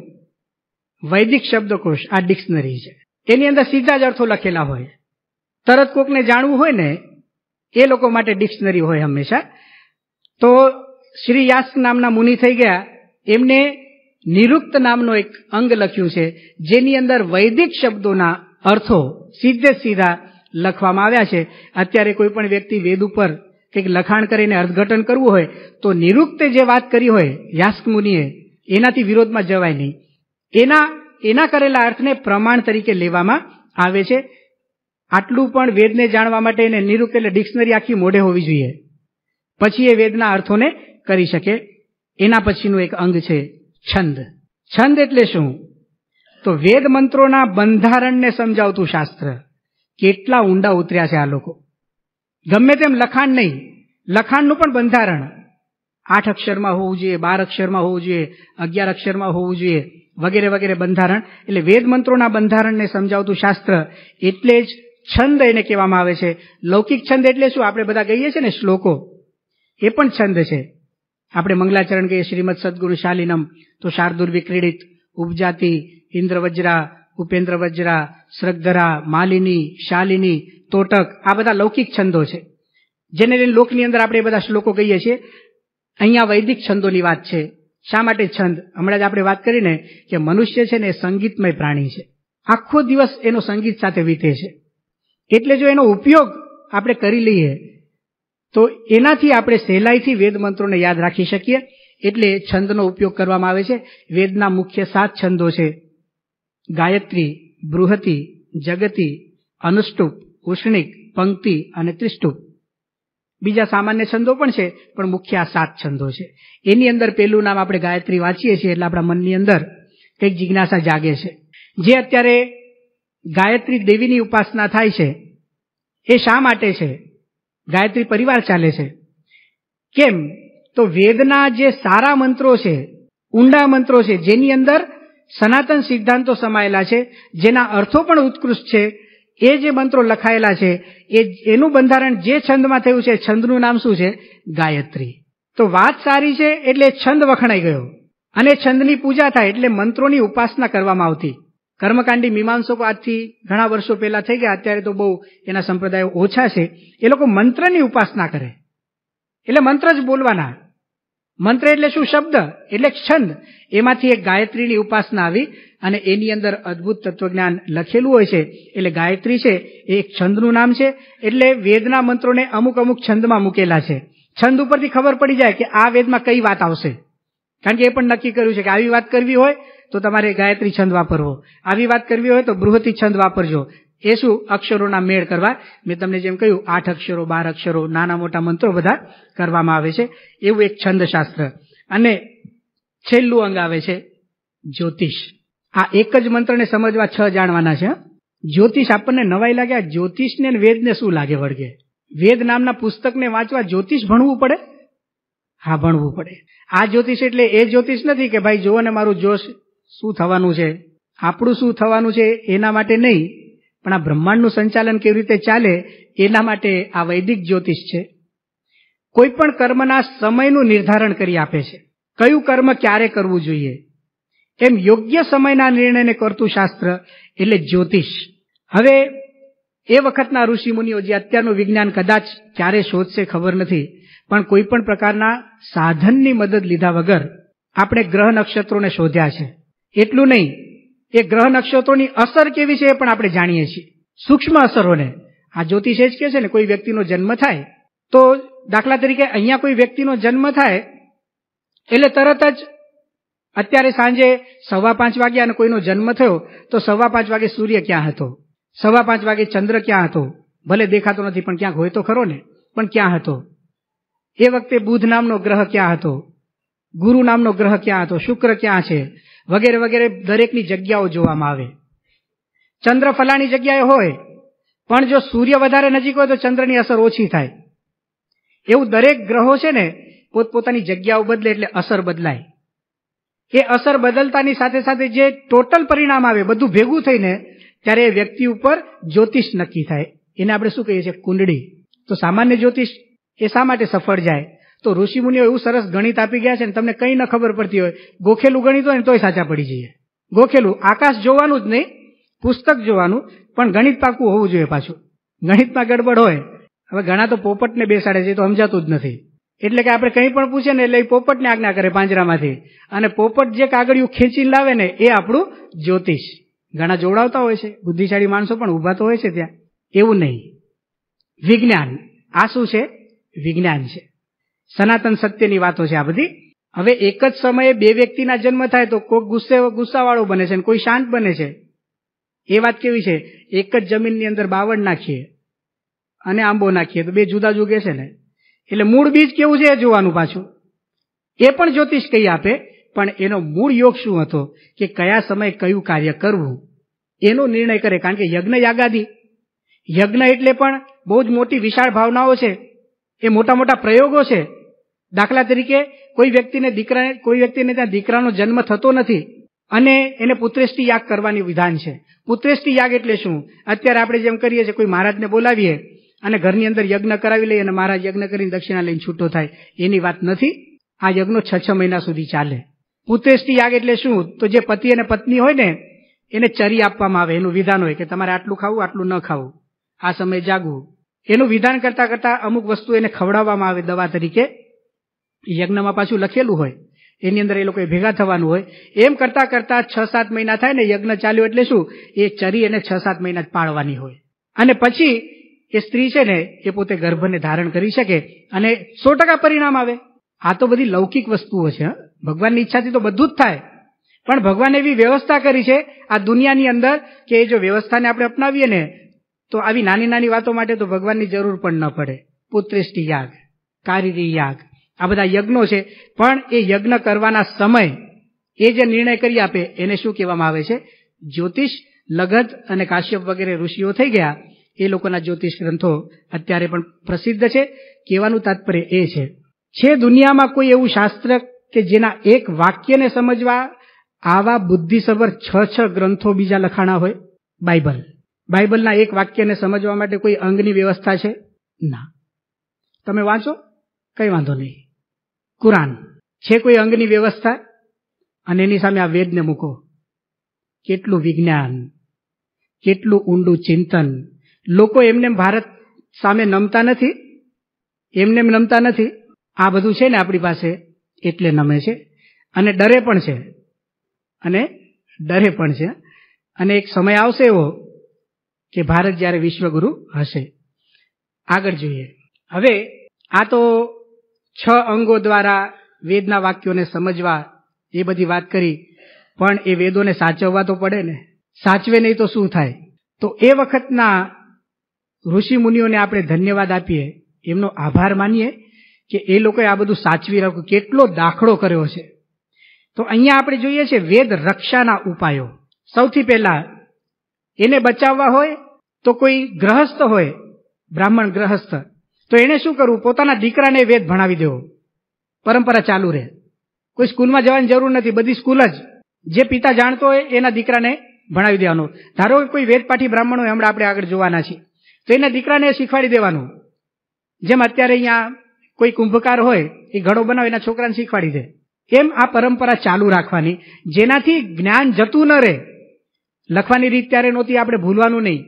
વૈદિક શબ્દકોશ આ ડિક્શનરી છે એની અંદર સીધા જ અર્થો લખેલા હોય તરત કોકને જાણવું હોય ને એ લોકો માટે ડિક્શનરી હોય હંમેશા તો શ્રી યાસ નામના મુનિ થઈ ગયા એમને નિરુક્ત નામનો એક અંગ લખ્યું છે જેની અંદર વૈદિક શબ્દોના અર્થો સીધે સીધા લખવામાં આવ્યા છે અત્યારે કોઈ પણ વ્યક્તિ વેદ ઉપર કંઈક લખાણ કરીને અર્થઘટન કરવું હોય તો નિરુક્તે જે વાત કરી હોય યાસ્કમુનિએ એનાથી વિરોધમાં જવાય નહીં એના એના કરેલા અર્થને પ્રમાણ તરીકે લેવામાં આવે છે આટલું પણ વેદને જાણવા માટે એને નિરુક્ત એટલે ડિક્શનરી આખી મોઢે હોવી જોઈએ પછી એ વેદના અર્થોને કરી શકે એના પછીનું એક અંગ છે છંદ છંદ એટલે શું તો વેદ મંત્રોના બંધારણને સમજાવતું શાસ્ત્ર કેટલા ઊંડા ઉતર્યા છે આ લોકો ગમે તેમ લખાણ નહીં લખાણનું પણ બંધારણ આઠ અક્ષરમાં હોવું જોઈએ બાર અક્ષરમાં હોવું જોઈએ અગિયાર અક્ષરમાં હોવું જોઈએ વગેરે વગેરે બંધારણ એટલે વેદ મંત્રોના બંધારણને સમજાવતું શાસ્ત્ર એટલે જ છંદ એને કહેવામાં આવે છે લૌકિક છંદ એટલે શું આપણે બધા કહીએ છીએ ને શ્લોકો એ પણ છંદ છે આપણે મંગલાચરણ કહીએ શ્રીમદ સદગુરુ શાલિનમ તો શાર્દુર વિક્રીડિત ઉપજાતિ ઇન્દ્રવજ્રા ઉપેન્દ્ર વજ્રા શ્રગધરા માલિની શાલિની તોટક આ બધા લૌકિક છંદો છે જેને લઈને લોકની અંદર આપણે બધા શ્લોકો કહીએ છીએ અહીંયા વૈદિક છંદોની વાત છે શા માટે છંદ હમણાં જ આપણે વાત કરીને કે મનુષ્ય છે ને એ સંગીતમય પ્રાણી છે આખો દિવસ એનો સંગીત સાથે વીતે છે એટલે જો એનો ઉપયોગ આપણે કરી લઈએ તો એનાથી આપણે સહેલાઈથી વેદ મંત્રોને યાદ રાખી શકીએ એટલે છંદનો ઉપયોગ કરવામાં આવે છે વેદના મુખ્ય સાત છંદો છે ગાયત્રી બૃહતિ જગતિ અનુષ્ટુપ ઉષ્ણિક પંક્તિ અને ત્રિષ્ટુપ બીજા સામાન્ય છંદો પણ છે પણ મુખ્ય આ સાત છંદો છે એની અંદર પહેલું નામ આપણે ગાયત્રી વાંચીએ છીએ એટલે આપણા મનની અંદર કંઈક જિજ્ઞાસા જાગે છે જે અત્યારે ગાયત્રી દેવીની ઉપાસના થાય છે એ શા માટે છે ગાયત્રી પરિવાર ચાલે છે કેમ તો વેદના જે સારા મંત્રો છે ઊંડા મંત્રો છે જેની અંદર સનાતન સિદ્ધાંતો સમાયેલા છે જેના અર્થો પણ ઉત્કૃષ્ટ છે એ જે મંત્રો લખાયેલા છે એ એનું બંધારણ જે છંદમાં થયું છે છંદનું નામ શું છે ગાયત્રી તો વાત સારી છે એટલે છંદ વખણાઈ ગયો અને છંદની પૂજા થાય એટલે મંત્રોની ઉપાસના કરવામાં આવતી કર્મકાંડી મીમાંસકો આજથી ઘણા વર્ષો પહેલા થઈ ગયા અત્યારે તો બહુ એના સંપ્રદાયો ઓછા છે એ લોકો મંત્રની ઉપાસના કરે એટલે મંત્ર જ બોલવાના મંત્ર એટલે શું શબ્દ એટલે છંદ એમાંથી એક ગાયત્રીની ઉપાસના આવી અને એની અંદર અદ્ભુત તત્વજ્ઞાન લખેલું હોય છે એટલે ગાયત્રી છે એ એક છંદનું નામ છે એટલે વેદના મંત્રોને અમુક અમુક છંદમાં મૂકેલા છે છંદ ઉપરથી ખબર પડી જાય કે આ વેદમાં કઈ વાત આવશે કારણ કે એ પણ નક્કી કર્યું છે કે આવી વાત કરવી હોય તો તમારે ગાયત્રી છંદ વાપરવો આવી વાત કરવી હોય તો બૃહતિ છંદ વાપરજો એ શું અક્ષરોના મેળ કરવા મેં તમને જેમ કહ્યું આઠ અક્ષરો બાર અક્ષરો નાના મોટા મંત્રો બધા કરવામાં આવે છે એવું એક છંદ શાસ્ત્ર અને છેલ્લું અંગ આવે છે જ્યોતિષ આ એક જ મંત્રને સમજવા છ જાણવાના છે જ્યોતિષ આપણને નવાઈ લાગે આ જ્યોતિષને વેદને શું લાગે વળગે વેદ નામના પુસ્તકને વાંચવા જ્યોતિષ ભણવું પડે હા ભણવું પડે આ જ્યોતિષ એટલે એ જ્યોતિષ નથી કે ભાઈ જુઓ ને મારું જોશ શું થવાનું છે આપણું શું થવાનું છે એના માટે નહીં પણ આ બ્રહ્માંડનું સંચાલન કેવી રીતે ચાલે એના માટે આ વૈદિક જ્યોતિષ છે કોઈ પણ કર્મના સમયનું નિર્ધારણ કરી આપે છે કયું કર્મ ક્યારે કરવું જોઈએ એમ યોગ્ય સમયના નિર્ણયને કરતું શાસ્ત્ર એટલે જ્યોતિષ હવે એ વખતના ઋષિ મુનિઓ જે અત્યારનું વિજ્ઞાન કદાચ ક્યારે શોધશે ખબર નથી પણ કોઈ પણ પ્રકારના સાધનની મદદ લીધા વગર આપણે ગ્રહ નક્ષત્રોને શોધ્યા છે એટલું નહીં એ ગ્રહ નક્ષત્રોની અસર કેવી છે એ પણ આપણે જાણીએ છીએ સૂક્ષ્મ અસરોને આ જ્યોતિષ જ કહે છે ને કોઈ વ્યક્તિનો જન્મ થાય તો દાખલા તરીકે અહીંયા કોઈ વ્યક્તિનો જન્મ થાય એટલે તરત જ અત્યારે સાંજે સવા પાંચ વાગે અને કોઈનો જન્મ થયો તો સવા પાંચ વાગે સૂર્ય ક્યાં હતો સવા પાંચ વાગે ચંદ્ર ક્યાં હતો ભલે દેખાતો નથી પણ ક્યાંક હોય તો ખરો ને પણ ક્યાં હતો એ વખતે બુધ નામનો ગ્રહ ક્યાં હતો ગુરુ નામનો ગ્રહ ક્યાં હતો શુક્ર ક્યાં છે વગેરે વગેરે દરેકની જગ્યાઓ જોવામાં આવે ચંદ્ર ફલાણી જગ્યાએ હોય પણ જો સૂર્ય વધારે નજીક હોય તો ચંદ્રની અસર ઓછી થાય એવું દરેક ગ્રહો છે ને પોતપોતાની જગ્યાઓ બદલે એટલે અસર બદલાય એ અસર બદલતાની સાથે સાથે જે ટોટલ પરિણામ આવે બધું ભેગું થઈને ત્યારે એ વ્યક્તિ ઉપર જ્યોતિષ નક્કી થાય એને આપણે શું કહીએ છીએ કુંડળી તો સામાન્ય જ્યોતિષ એ શા માટે સફળ જાય તો ઋષિમુનિઓ એવું સરસ ગણિત આપી ગયા છે ને તમને કંઈ ન ખબર પડતી હોય ગોખેલું ગણિત હોય ને તોય સાચા પડી જઈએ ગોખેલું આકાશ જોવાનું જ નહીં પુસ્તક જોવાનું પણ ગણિત પાકું હોવું જોઈએ પાછું ગણિતમાં ગડબડ હોય હવે ઘણા તો પોપટને બેસાડે છે તો સમજાતું જ નથી એટલે કે આપણે કંઈ પણ પૂછે ને એટલે એ પોપટને આજ્ઞા કરે પાંજરામાંથી અને પોપટ જે કાગળિયું ખેંચી લાવે ને એ આપણું જ્યોતિષ ઘણા જોડાવતા હોય છે બુદ્ધિશાળી માણસો પણ ઊભા તો હોય છે ત્યાં એવું નહીં વિજ્ઞાન આ શું છે વિજ્ઞાન છે સનાતન સત્યની વાતો છે આ બધી હવે એક જ સમયે બે વ્યક્તિના જન્મ થાય તો કોઈ ગુસ્સે ગુસ્સાવાળો બને છે કોઈ શાંત બને છે એ વાત કેવી છે એક જ જમીનની અંદર બાવળ નાખીએ અને આંબો નાખીએ તો બે જુદા જુગે છે ને એટલે મૂળ બીજ કેવું છે એ જોવાનું પાછું એ પણ જ્યોતિષ કહી આપે પણ એનો મૂળ યોગ શું હતો કે કયા સમયે કયું કાર્ય કરવું એનો નિર્ણય કરે કારણ કે યજ્ઞ યાગાદી યજ્ઞ એટલે પણ બહુ જ મોટી વિશાળ ભાવનાઓ છે એ મોટા મોટા પ્રયોગો છે દાખલા તરીકે કોઈ વ્યક્તિને દીકરા કોઈ વ્યક્તિને ત્યાં દીકરાનો જન્મ થતો નથી અને એને પુત્રેષ્ટિ યાગ કરવાની વિધાન છે પુત્રેષ્ટિ યાગ એટલે શું અત્યારે આપણે જેમ કરીએ છીએ કોઈ મહારાજને બોલાવીએ અને ઘરની અંદર યજ્ઞ કરાવી લઈએ અને મહારાજ યજ્ઞ કરીને દક્ષિણા લઈને છૂટો થાય એની વાત નથી આ યજ્ઞો છ છ મહિના સુધી ચાલે પુત્રેષ્ટિ યાગ એટલે શું તો જે પતિ અને પત્ની હોય ને એને ચરી આપવામાં આવે એનું વિધાન હોય કે તમારે આટલું ખાવું આટલું ન ખાવું આ સમયે જાગવું એનું વિધાન કરતા કરતા અમુક વસ્તુ એને ખવડાવવામાં આવે દવા તરીકે યજ્ઞમાં પાછું લખેલું હોય એની અંદર એ લોકોએ ભેગા થવાનું હોય એમ કરતા કરતા છ સાત મહિના થાય ને યજ્ઞ ચાલ્યું એટલે શું એ ચરી એને છ સાત મહિના જ પાળવાની હોય અને પછી એ સ્ત્રી છે ને એ પોતે ગર્ભને ધારણ કરી શકે અને સો ટકા પરિણામ આવે આ તો બધી લૌકિક વસ્તુઓ છે ભગવાનની ઈચ્છાથી તો બધું જ થાય પણ ભગવાન એવી વ્યવસ્થા કરી છે આ દુનિયાની અંદર કે એ જો વ્યવસ્થાને આપણે અપનાવીએ ને તો આવી નાની નાની વાતો માટે તો ભગવાનની જરૂર પણ ન પડે પુત્રેષ્ટિ યાગ કારિરી યાગ આ બધા યજ્ઞો છે પણ એ યજ્ઞ કરવાના સમય એ જે નિર્ણય કરી આપે એને શું કહેવામાં આવે છે જ્યોતિષ લગત અને કાશ્યપ વગેરે ઋષિઓ થઈ ગયા એ લોકોના જ્યોતિષ ગ્રંથો અત્યારે પણ પ્રસિદ્ધ છે કહેવાનું તાત્પર્ય એ છે છે દુનિયામાં કોઈ એવું શાસ્ત્ર કે જેના એક વાક્યને સમજવા આવા બુદ્ધિસભર છ છ ગ્રંથો બીજા લખાણા હોય બાઇબલ બાઇબલના એક વાક્યને સમજવા માટે કોઈ અંગની વ્યવસ્થા છે ના તમે વાંચો કંઈ વાંધો નહીં કુરાન છે કોઈ અંગની વ્યવસ્થા અને એની સામે આ વેદને મૂકો કેટલું વિજ્ઞાન કેટલું ઊંડું ચિંતન લોકો એમને ભારત સામે નમતા નથી એમને નમતા નથી આ બધું છે ને આપણી પાસે એટલે નમે છે અને ડરે પણ છે અને ડરે પણ છે અને એક સમય આવશે એવો કે ભારત જ્યારે વિશ્વગુરુ હશે આગળ જોઈએ હવે આ તો છ અંગો દ્વારા વેદના વાક્યોને સમજવા એ બધી વાત કરી પણ એ વેદોને સાચવવા તો પડે ને સાચવે નહીં તો શું થાય તો એ વખતના ઋષિ મુનિઓને આપણે ધન્યવાદ આપીએ એમનો આભાર માનીએ કે એ લોકોએ આ બધું સાચવી રાખ્યું કેટલો દાખલો કર્યો છે તો અહીંયા આપણે જોઈએ છે વેદ રક્ષાના ઉપાયો સૌથી પહેલા એને બચાવવા હોય તો કોઈ ગ્રહસ્થ હોય બ્રાહ્મણ ગ્રહસ્થ તો એણે શું કરવું પોતાના દીકરાને વેદ ભણાવી દેવો પરંપરા ચાલુ રહે કોઈ સ્કૂલમાં જવાની જરૂર નથી બધી સ્કૂલ જ જે પિતા જાણતો હોય એના દીકરાને ભણાવી દેવાનો ધારો કે કોઈ વેદપાઠી બ્રાહ્મણ હોય હમણાં આપણે આગળ જોવાના છીએ તો એના દીકરાને શીખવાડી દેવાનું જેમ અત્યારે અહીંયા કોઈ કુંભકાર હોય એ ઘડો બનાવે એના છોકરાને શીખવાડી દે એમ આ પરંપરા ચાલુ રાખવાની જેનાથી જ્ઞાન જતું ન રહે લખવાની રીત ત્યારે નહોતી આપણે ભૂલવાનું નહીં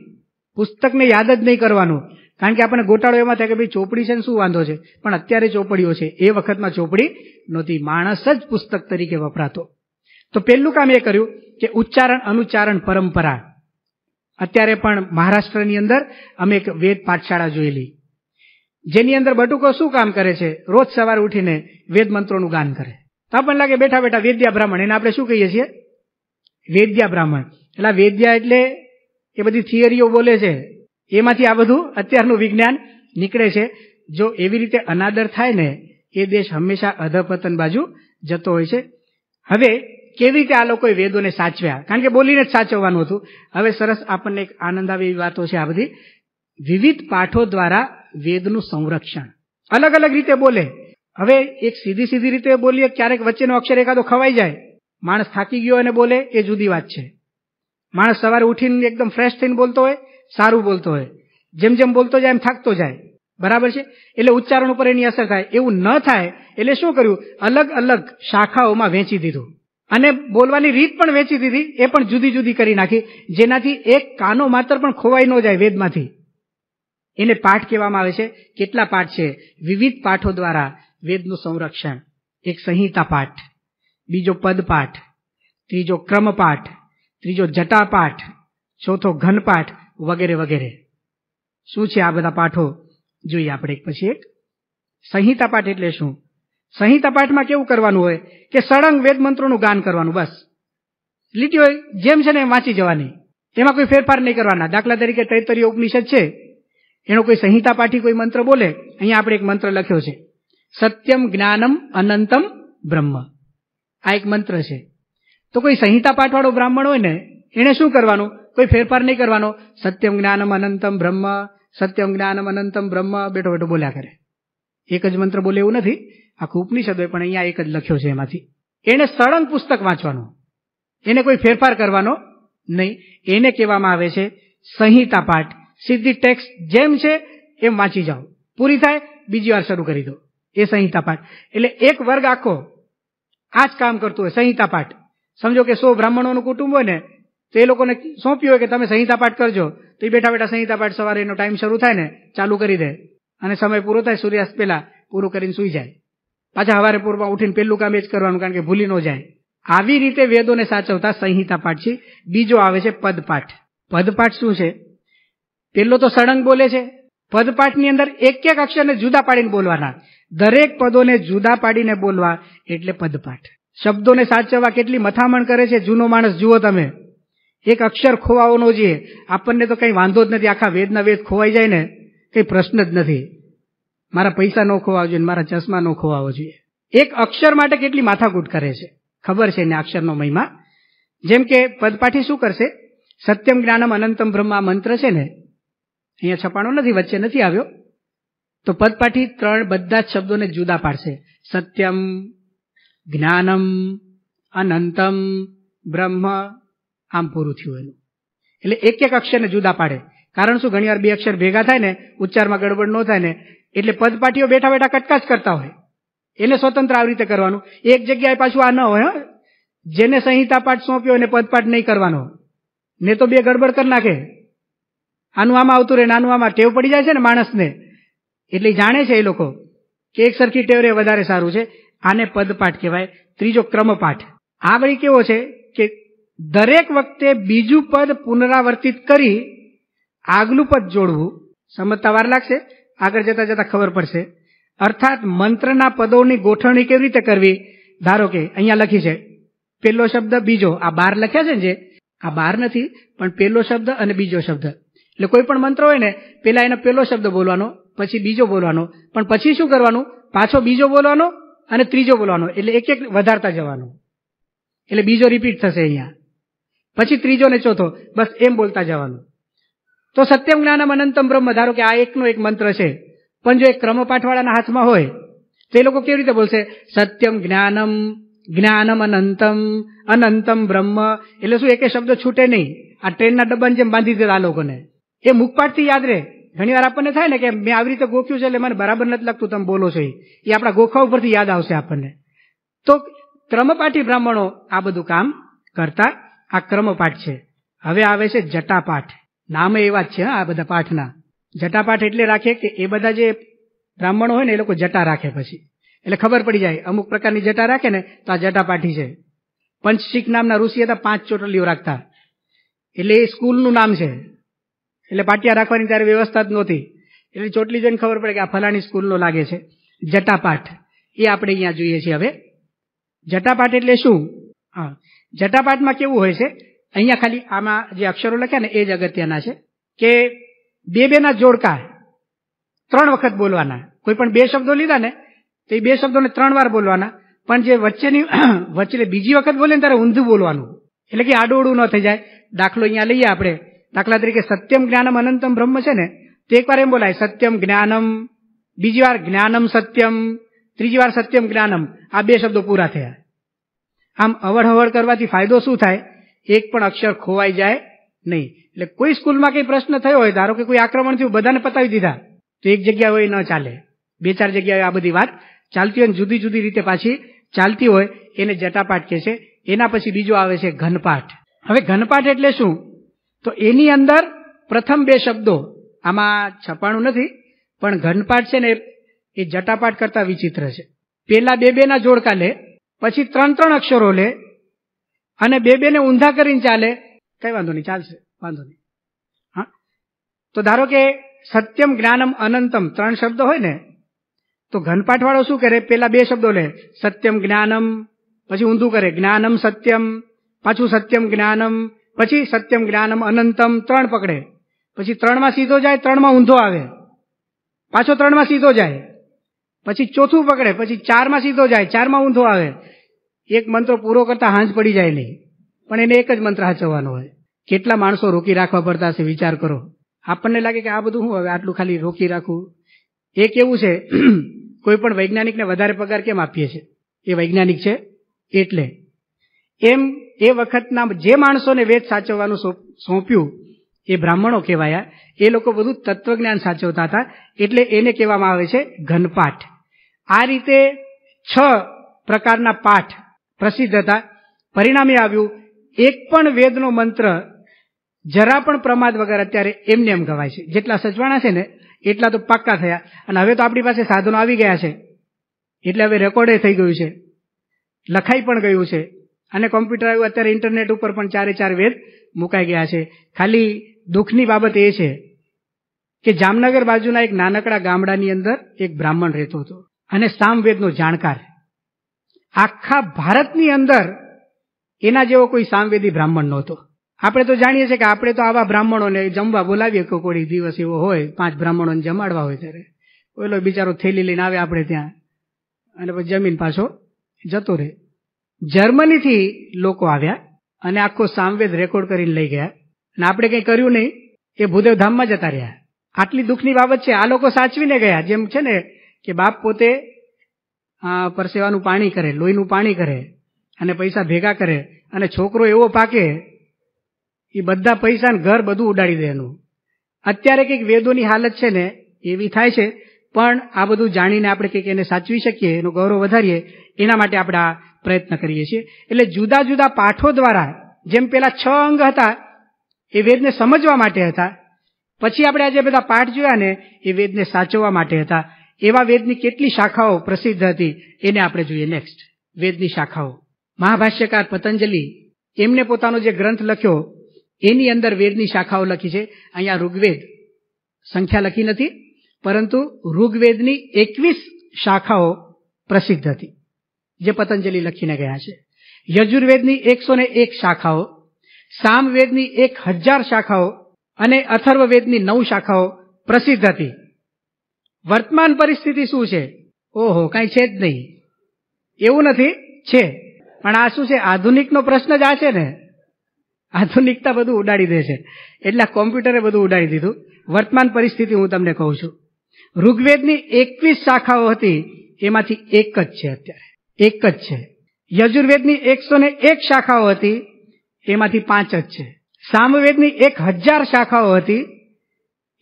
પુસ્તકને યાદ જ નહીં કરવાનું કારણ કે આપણને ગોટાળો એમાં થાય કે ભાઈ ચોપડી છે ને શું વાંધો છે પણ અત્યારે ચોપડીઓ છે એ વખતમાં ચોપડી નહોતી માણસ જ પુસ્તક તરીકે વપરાતો તો પહેલું કામ એ કર્યું કે ઉચ્ચારણ અનુચ્ચારણ પરંપરા અત્યારે પણ મહારાષ્ટ્રની અંદર અમે એક વેદ પાઠશાળા જોયેલી જેની અંદર બટુકો શું કામ કરે છે રોજ સવારે ઉઠીને વેદ મંત્રોનું ગાન કરે તો પણ લાગે બેઠા બેઠા વેદ્યા બ્રાહ્મણ એને આપણે શું કહીએ છીએ વેદ્યા બ્રાહ્મણ એટલે વેદ્યા એટલે એ બધી થિયરીઓ બોલે છે એમાંથી આ બધું અત્યારનું વિજ્ઞાન નીકળે છે જો એવી રીતે અનાદર થાય ને એ દેશ હંમેશા અધપતન બાજુ જતો હોય છે હવે કેવી રીતે આ લોકોએ વેદોને સાચવ્યા કારણ કે બોલીને જ સાચવવાનું હતું હવે સરસ આપણને એક આનંદ આવે એવી વાતો છે આ બધી વિવિધ પાઠો દ્વારા વેદનું સંરક્ષણ અલગ અલગ રીતે બોલે હવે એક સીધી સીધી રીતે બોલીએ ક્યારેક વચ્ચેનો અક્ષર એકાદો ખવાઈ જાય માણસ થાકી ગયો અને બોલે એ જુદી વાત છે માણસ સવારે ઉઠીને એકદમ ફ્રેશ થઈને બોલતો હોય સારું બોલતો હોય જેમ જેમ બોલતો જાય એમ થાકતો જાય બરાબર છે એટલે ઉચ્ચારણ ઉપર એની અસર થાય એવું ન થાય એટલે શું કર્યું અલગ અલગ શાખાઓમાં વેચી દીધું અને બોલવાની રીત પણ વેચી દીધી એ પણ જુદી જુદી કરી નાખી જેનાથી એક કાનો માત્ર પણ ખોવાઈ ન જાય વેદમાંથી એને પાઠ કહેવામાં આવે છે કેટલા પાઠ છે વિવિધ પાઠો દ્વારા વેદનું સંરક્ષણ એક સંહિતા પાઠ બીજો પદ પાઠ ત્રીજો ક્રમ પાઠ ત્રીજો જટાપાઠ ચોથો ઘનપાઠ વગેરે વગેરે શું છે આ બધા પાઠો જોઈએ આપણે એક પછી એક સંહિતા પાઠ એટલે શું સંહિતા પાઠમાં કેવું કરવાનું હોય કે સળંગ વેદ મંત્રોનું ગાન કરવાનું બસ હોય જેમ છે ને વાંચી જવાની તેમાં કોઈ ફેરફાર નહીં કરવાના દાખલા તરીકે તૈતરીય ઉપનિષદ છે એનો કોઈ સંહિતા પાઠી કોઈ મંત્ર બોલે અહીંયા આપણે એક મંત્ર લખ્યો છે સત્યમ જ્ઞાનમ અનંતમ બ્રહ્મ આ એક મંત્ર છે તો કોઈ સંહિતા પાઠવાળો બ્રાહ્મણ હોય ને એણે શું કરવાનું કોઈ ફેરફાર નહીં કરવાનો સત્યમ જ્ઞાનમ અનંતમ બ્રહ્મ સત્યમ જ્ઞાનમ અનંતમ બ્રહ્મ બેઠો બેઠો બોલ્યા કરે એક જ મંત્ર બોલે એવું નથી આખું ઉપનિષદ હોય પણ અહીંયા એક જ લખ્યો છે એમાંથી એને સળંગ પુસ્તક વાંચવાનું એને કોઈ ફેરફાર કરવાનો નહીં એને કહેવામાં આવે છે સંહિતા પાઠ સીધી ટેક્સ જેમ છે એમ વાંચી જાઓ પૂરી થાય બીજી વાર શરૂ કરી દો એ સંહિતા પાઠ એટલે એક વર્ગ આખો આ જ કામ કરતું હોય સંહિતા પાઠ સમજો કે સો બ્રાહ્મણોનું કુટુંબ હોય ને તો એ લોકોને સોંપ્યું હોય કે તમે સંહિતા પાઠ કરજો તો એ બેઠા બેઠા સંહિતા પાઠ સવારે એનો ટાઈમ શરૂ થાય ને ચાલુ કરી દે અને સમય પૂરો થાય સૂર્યાસ્ત પહેલા પૂરું કરીને સુઈ જાય પાછા હવારે પૂરમાં ઉઠીને પહેલું કામ એ જ કરવાનું કારણ કે ભૂલી ન જાય આવી રીતે વેદોને સાચવતા સંહિતા પાઠ છે બીજો આવે છે પદપાઠ પદપાઠ શું છે પેલો તો સળંગ બોલે છે પદપાઠની અંદર એક એક અક્ષરને જુદા પાડીને બોલવાના દરેક પદોને જુદા પાડીને બોલવા એટલે પદપાઠ શબ્દોને સાચવવા કેટલી મથામણ કરે છે જૂનો માણસ જુઓ તમે એક અક્ષર ખોવાવાનો છે આપણને તો કંઈ વાંધો જ નથી આખા વેદના વેદ ખોવાઈ જાય ને કંઈ પ્રશ્ન જ નથી મારા પૈસા ન ખોવાવો જોઈએ મારા ચશ્મા ન ખોવાવો જોઈએ એક અક્ષર માટે કેટલી માથાકૂટ કરે છે ખબર છે એને અક્ષરનો મહિમા જેમ કે પદપાઠી શું કરશે સત્યમ જ્ઞાનમ અનંતમ બ્રહ્મા મંત્ર છે ને અહીંયા છપાણો નથી વચ્ચે નથી આવ્યો તો પદપાઠી ત્રણ બધા જ શબ્દોને જુદા પાડશે સત્યમ જ્ઞાનમ અનંતમ બ્રહ્મ આમ પૂરું થયું એનું એટલે એક એક અક્ષરને જુદા પાડે કારણ શું ઘણીવાર બે અક્ષર ભેગા થાય ને ઉચ્ચારમાં ગડબડ ન થાય ને એટલે પદપાટીઓ બેઠા બેઠા કટકાશ કરતા હોય એને સ્વતંત્ર આવી રીતે કરવાનું એક જગ્યાએ પાછું આ ન હોય જેને સંહિતા પાઠ સોંપ્યો એને પદપાઠ નહીં કરવાનો ને તો બે ગડબડ કરી નાખે આનું આમાં આવતું રહે નાનું આમાં ટેવ પડી જાય છે ને માણસને એટલે જાણે છે એ લોકો કે એક સરખી ટેવ રે વધારે સારું છે આને પદપાઠ કહેવાય ત્રીજો ક્રમપાઠ આ વળી કેવો છે કે દરેક વખતે બીજું પદ પુનરાવર્તિત કરી આગલું પદ જોડવું સમજતાવાર લાગશે આગળ જતા જતા ખબર પડશે અર્થાત મંત્રના પદોની ગોઠવણી કેવી રીતે કરવી ધારો કે અહીંયા લખી છે પહેલો શબ્દ બીજો આ બાર લખ્યા છે ને જે આ બાર નથી પણ પહેલો શબ્દ અને બીજો શબ્દ એટલે કોઈ પણ મંત્ર હોય ને પેલા એનો પહેલો શબ્દ બોલવાનો પછી બીજો બોલવાનો પણ પછી શું કરવાનું પાછો બીજો બોલવાનો અને ત્રીજો બોલવાનો એટલે એક એક વધારતા જવાનું એટલે બીજો રિપીટ થશે અહીંયા પછી ત્રીજો ને ચોથો બસ એમ બોલતા જવાનું તો સત્યમ જ્ઞાનમ અનંતમ બ્રહ્મ ધારો કે આ એકનો એક મંત્ર છે પણ જો એ ક્રમપાઠવાળાના હાથમાં હોય તો એ લોકો કેવી રીતે બોલશે સત્યમ જ્ઞાનમ જ્ઞાનમ અનંતમ અનંતમ બ્રહ્મ એટલે શું એકે શબ્દ છૂટે નહીં આ ટ્રેનના ડબ્બાની જેમ બાંધી દેતા આ લોકોને એ મુખપાઠથી યાદ રહે ઘણીવાર આપણને થાય ને કે મેં આવી રીતે ગોખ્યું છે એટલે મને બરાબર નથી લાગતું તમે બોલો છો એ આપણા ગોખા ઉપરથી યાદ આવશે આપણને તો ક્રમપાઠી બ્રાહ્મણો આ બધું કામ કરતા આ ક્રમપાઠ છે હવે આવે છે જટાપાઠ નામે એવા જ છે આ બધા પાઠના જટાપાઠ એટલે રાખે કે એ બધા જે બ્રાહ્મણો હોય ને એ લોકો જટા રાખે પછી એટલે ખબર પડી જાય અમુક પ્રકારની જટા રાખે ને તો આ જટાપાઠી છે પંચ શીખ નામના ઋષિ હતા પાંચ ચોટલીઓ રાખતા એટલે એ સ્કૂલનું નામ છે એટલે પાટિયા રાખવાની ત્યારે વ્યવસ્થા જ નહોતી એટલે ચોટલી જઈને ખબર પડે કે આ ફલાણી સ્કૂલનો લાગે છે જટાપાઠ એ આપણે અહીંયા જોઈએ છીએ હવે જટાપાઠ એટલે શું હા જટાપાઠમાં કેવું હોય છે અહીંયા ખાલી આમાં જે અક્ષરો લખ્યા ને એ જ અગત્યના છે કે બે બેના જોડકા ત્રણ વખત બોલવાના કોઈ પણ બે શબ્દો લીધા ને તો એ બે શબ્દોને ત્રણ વાર બોલવાના પણ જે વચ્ચેની વચ્ચે બીજી વખત બોલે ને ત્યારે ઊંધું બોલવાનું એટલે કે આડું ન થઈ જાય દાખલો અહીંયા લઈએ આપણે દાખલા તરીકે સત્યમ જ્ઞાનમ અનંતમ બ્રહ્મ છે ને તો એકવાર એમ બોલાય સત્યમ જ્ઞાનમ બીજી વાર જ્ઞાનમ સત્યમ ત્રીજી વાર સત્યમ જ્ઞાનમ આ બે શબ્દો પૂરા થયા આમ અવળહવળ કરવાથી ફાયદો શું થાય એક પણ અક્ષર ખોવાઈ જાય નહીં એટલે કોઈ સ્કૂલમાં કઈ પ્રશ્ન થયો હોય ધારો કે કોઈ આક્રમણ થયું બધાને પતાવી દીધા તો એક જગ્યા હોય ન ચાલે બે ચાર જગ્યાએ આ બધી વાત ચાલતી હોય જુદી જુદી રીતે પાછી ચાલતી હોય એને જટાપાઠ કહે છે એના પછી બીજો આવે છે ઘનપાઠ હવે ઘનપાઠ એટલે શું તો એની અંદર પ્રથમ બે શબ્દો આમાં છપાણું નથી પણ ઘનપાઠ છે ને એ જટાપાઠ કરતા વિચિત્ર છે પેલા બે બે ના જોડકા લે પછી ત્રણ ત્રણ અક્ષરો લે અને બે બે ને ઊંધા કરીને ચાલે કઈ વાંધો નહીં ચાલશે વાંધો નહીં હા તો ધારો કે સત્યમ જ્ઞાનમ અનંતમ ત્રણ શબ્દ હોય ને તો ઘનપાઠ વાળો શું કરે પેલા બે શબ્દો લે સત્યમ જ્ઞાનમ પછી ઊંધું કરે જ્ઞાનમ સત્યમ પાછું સત્યમ જ્ઞાનમ પછી સત્યમ જ્ઞાનમ અનંતમ ત્રણ પકડે પછી ત્રણમાં સીધો જાય ત્રણમાં ઊંધો આવે પાછો ત્રણમાં સીધો જાય પછી ચોથું પકડે પછી ચારમાં સીધો જાય ચારમાં ઊંધો આવે એક મંત્ર પૂરો કરતા હાંજ પડી જાય નહીં પણ એને એક જ મંત્ર હાચવવાનો હોય કેટલા માણસો રોકી રાખવા પડતા હશે વિચાર કરો આપણને લાગે કે આ બધું હું હવે આટલું ખાલી રોકી રાખું એ કેવું છે [CLEARS THROAT] કોઈ પણ વૈજ્ઞાનિકને વધારે પગાર કેમ આપીએ છીએ એ વૈજ્ઞાનિક છે એટલે એમ એ વખતના જે માણસોને વેદ સાચવવાનું સોંપ્યું એ બ્રાહ્મણો કહેવાયા એ લોકો બધું તત્વજ્ઞાન સાચવતા હતા એટલે એને કહેવામાં આવે છે ઘનપાઠ આ રીતે છ પ્રકારના પાઠ પ્રસિદ્ધ હતા પરિણામે આવ્યું એક પણ વેદનો મંત્ર જરા પણ પ્રમાદ વગર અત્યારે એમને એમ ગવાય છે જેટલા સચવાણા છે ને એટલા તો પાક્કા થયા અને હવે તો આપણી પાસે સાધનો આવી ગયા છે એટલે હવે રેકોર્ડે થઈ ગયું છે લખાઈ પણ ગયું છે અને કોમ્પ્યુટર આવ્યું અત્યારે ઇન્ટરનેટ ઉપર પણ ચારે ચાર વેદ મુકાઈ ગયા છે ખાલી દુઃખની બાબત એ છે કે જામનગર બાજુના એક નાનકડા ગામડાની અંદર એક બ્રાહ્મણ રહેતો હતો અને સામવેદનો જાણકાર આખા ભારતની અંદર એના જેવો કોઈ સામવેદી બ્રાહ્મણ નહોતો આપણે તો જાણીએ છીએ કે આપણે તો આવા બ્રાહ્મણોને જમવા બોલાવીએ કે કોઈ દિવસ એવો હોય પાંચ બ્રાહ્મણોને જમાડવા હોય ત્યારે ઓલો બિચારો થેલી લઈને આવે આપણે ત્યાં અને પછી જમીન પાછો જતો રહે જર્મનીથી લોકો આવ્યા અને આખો સામવેદ રેકોર્ડ કરીને લઈ ગયા અને આપણે કંઈ કર્યું નહીં એ ભૂદેવધામમાં જતા રહ્યા આટલી દુઃખની બાબત છે આ લોકો સાચવીને ગયા જેમ છે ને કે બાપ પોતે પરસેવાનું પાણી કરે લોહીનું પાણી કરે અને પૈસા ભેગા કરે અને છોકરો એવો પાકે એ બધા પૈસા ઘર બધું ઉડાડી દે એનું અત્યારે કંઈક વેદોની હાલત છે ને એવી થાય છે પણ આ બધું જાણીને આપણે કંઈક એને સાચવી શકીએ એનું ગૌરવ વધારીએ એના માટે આપણા પ્રયત્ન કરીએ છીએ એટલે જુદા જુદા પાઠો દ્વારા જેમ પેલા છ અંગ હતા એ વેદને સમજવા માટે હતા પછી આપણે આજે બધા પાઠ જોયા ને એ વેદને સાચવવા માટે હતા એવા વેદની કેટલી શાખાઓ પ્રસિદ્ધ હતી એને આપણે જોઈએ નેક્સ્ટ વેદની શાખાઓ મહાભાષ્યકાર પતંજલિ એમને પોતાનો જે ગ્રંથ લખ્યો એની અંદર વેદની શાખાઓ લખી છે અહીંયા ઋગ્વેદ સંખ્યા લખી નથી પરંતુ ઋગ્વેદની એકવીસ શાખાઓ પ્રસિદ્ધ હતી જે પતંજલિ લખીને ગયા છે યજુર્વેદની એકસો ને એક શાખાઓ સામવેદની એક હજાર શાખાઓ અને અથર્વવેદની નવ શાખાઓ પ્રસિદ્ધ હતી વર્તમાન પરિસ્થિતિ શું છે ઓહો કાંઈ છે જ નહીં એવું નથી છે પણ આ શું છે આધુનિકનો પ્રશ્ન જ આ છે ને આધુનિકતા બધું ઉડાડી દે છે એટલે કોમ્પ્યુટરે બધું ઉડાડી દીધું વર્તમાન પરિસ્થિતિ હું તમને કહું છું ઋગ્વેદની એકવીસ શાખાઓ હતી એમાંથી એક જ છે અત્યારે એક જ છે યજુર્વેદની એકસો ને એક શાખાઓ હતી એમાંથી પાંચ જ છે સામવેદની એક હજાર શાખાઓ હતી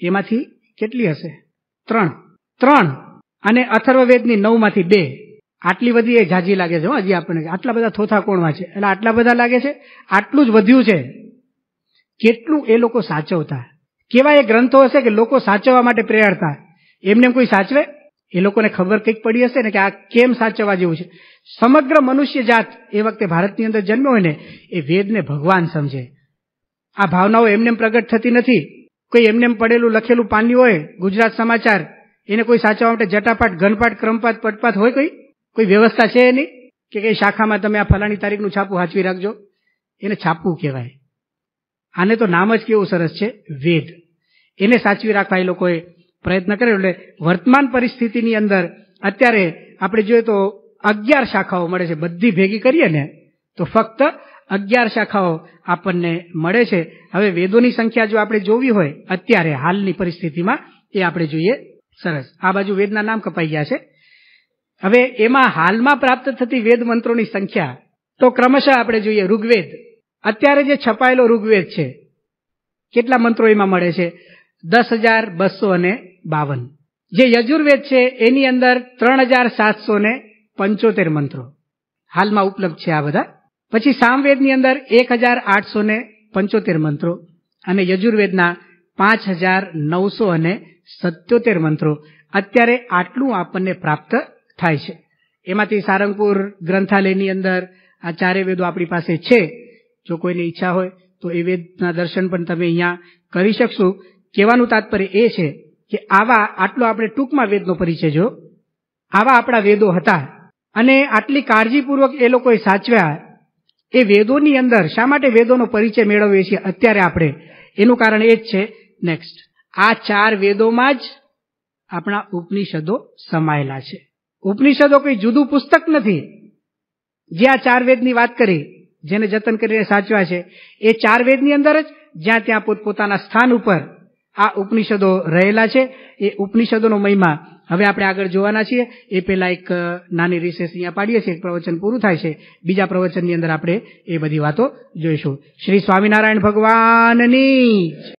એમાંથી કેટલી હશે ત્રણ ત્રણ અને અથર્વવેદની નવમાંથી બે આટલી બધી એ ઝાઝી લાગે છે હજી આપણને આટલા બધા થોથા કોણમાં છે એટલે આટલા બધા લાગે છે આટલું જ વધ્યું છે કેટલું એ લોકો સાચવતા કેવા એ ગ્રંથો હશે કે લોકો સાચવવા માટે પ્રેરતા એમને કોઈ સાચવે એ લોકોને ખબર કંઈક પડી હશે ને કે આ કેમ સાચવવા જેવું છે સમગ્ર મનુષ્ય જાત એ વખતે ભારતની અંદર જન્મ્યો હોય ને એ વેદને ભગવાન સમજે આ ભાવનાઓ એમને પ્રગટ થતી નથી કોઈ એમને પડેલું લખેલું પાની હોય ગુજરાત સમાચાર એને કોઈ સાચવવા માટે જટાપાટ ઘનપાટ ક્રમપાત પટપાત હોય કોઈ કોઈ વ્યવસ્થા છે એની કે કઈ શાખામાં તમે આ ફલાણી તારીખનું છાપું હાચવી રાખજો એને છાપવું કહેવાય આને તો નામ જ કેવું સરસ છે વેદ એને સાચવી રાખવા એ લોકોએ પ્રયત્ન કર્યો એટલે વર્તમાન પરિસ્થિતિની અંદર અત્યારે આપણે જોઈએ તો અગિયાર શાખાઓ મળે છે બધી ભેગી કરીએ ને તો ફક્ત અગિયાર શાખાઓ આપણને મળે છે હવે વેદોની સંખ્યા જો આપણે જોવી હોય અત્યારે હાલની પરિસ્થિતિમાં એ આપણે જોઈએ સરસ આ બાજુ વેદના નામ કપાઈ ગયા છે હવે એમાં હાલમાં પ્રાપ્ત થતી વેદ મંત્રોની સંખ્યા તો ક્રમશઃ આપણે જોઈએ ઋગ્વેદ અત્યારે જે છપાયેલો ઋગ્વેદ છે કેટલા મંત્રો એમાં મળે છે દસ હજાર બસો અને બાવન જે યજુર્વેદ છે એની અંદર ત્રણ હજાર સાતસો ને પંચોતેર મંત્રો હાલમાં ઉપલબ્ધ છે આ બધા પછી સામવેદની અંદર એક હજાર આઠસો ને પંચોતેર મંત્રો અને યજુર્વેદના પાંચ હજાર નવસો અને સત્યોતેર મંત્રો અત્યારે આટલું આપણને પ્રાપ્ત થાય છે એમાંથી સારંગપુર ગ્રંથાલયની અંદર આ ચારે વેદો આપણી પાસે છે જો કોઈની ઈચ્છા હોય તો એ વેદના દર્શન પણ તમે અહીંયા કરી શકશો કહેવાનું તાત્પર્ય એ છે કે આવા આટલો આપણે ટૂંકમાં વેદનો પરિચય જો આવા આપણા વેદો હતા અને આટલી કાળજીપૂર્વક એ લોકોએ સાચવ્યા એ વેદોની અંદર શા માટે વેદોનો પરિચય મેળવીએ છીએ અત્યારે આપણે એનું કારણ એ જ છે નેક્સ્ટ આ ચાર વેદોમાં જ આપણા ઉપનિષદો સમાયેલા છે ઉપનિષદો કોઈ જુદું પુસ્તક નથી જે આ ચાર વેદની વાત કરી જેને જતન કરીને સાચવ્યા છે એ ચાર વેદની અંદર જ જ્યાં ત્યાં પોતપોતાના સ્થાન ઉપર આ ઉપનિષદો રહેલા છે એ ઉપનિષદોનો મહિમા હવે આપણે આગળ જોવાના છીએ એ પહેલા એક નાની રિસેસ અહીંયા પાડીએ છીએ એક પ્રવચન પૂરું થાય છે બીજા પ્રવચનની અંદર આપણે એ બધી વાતો જોઈશું શ્રી સ્વામિનારાયણ ભગવાનની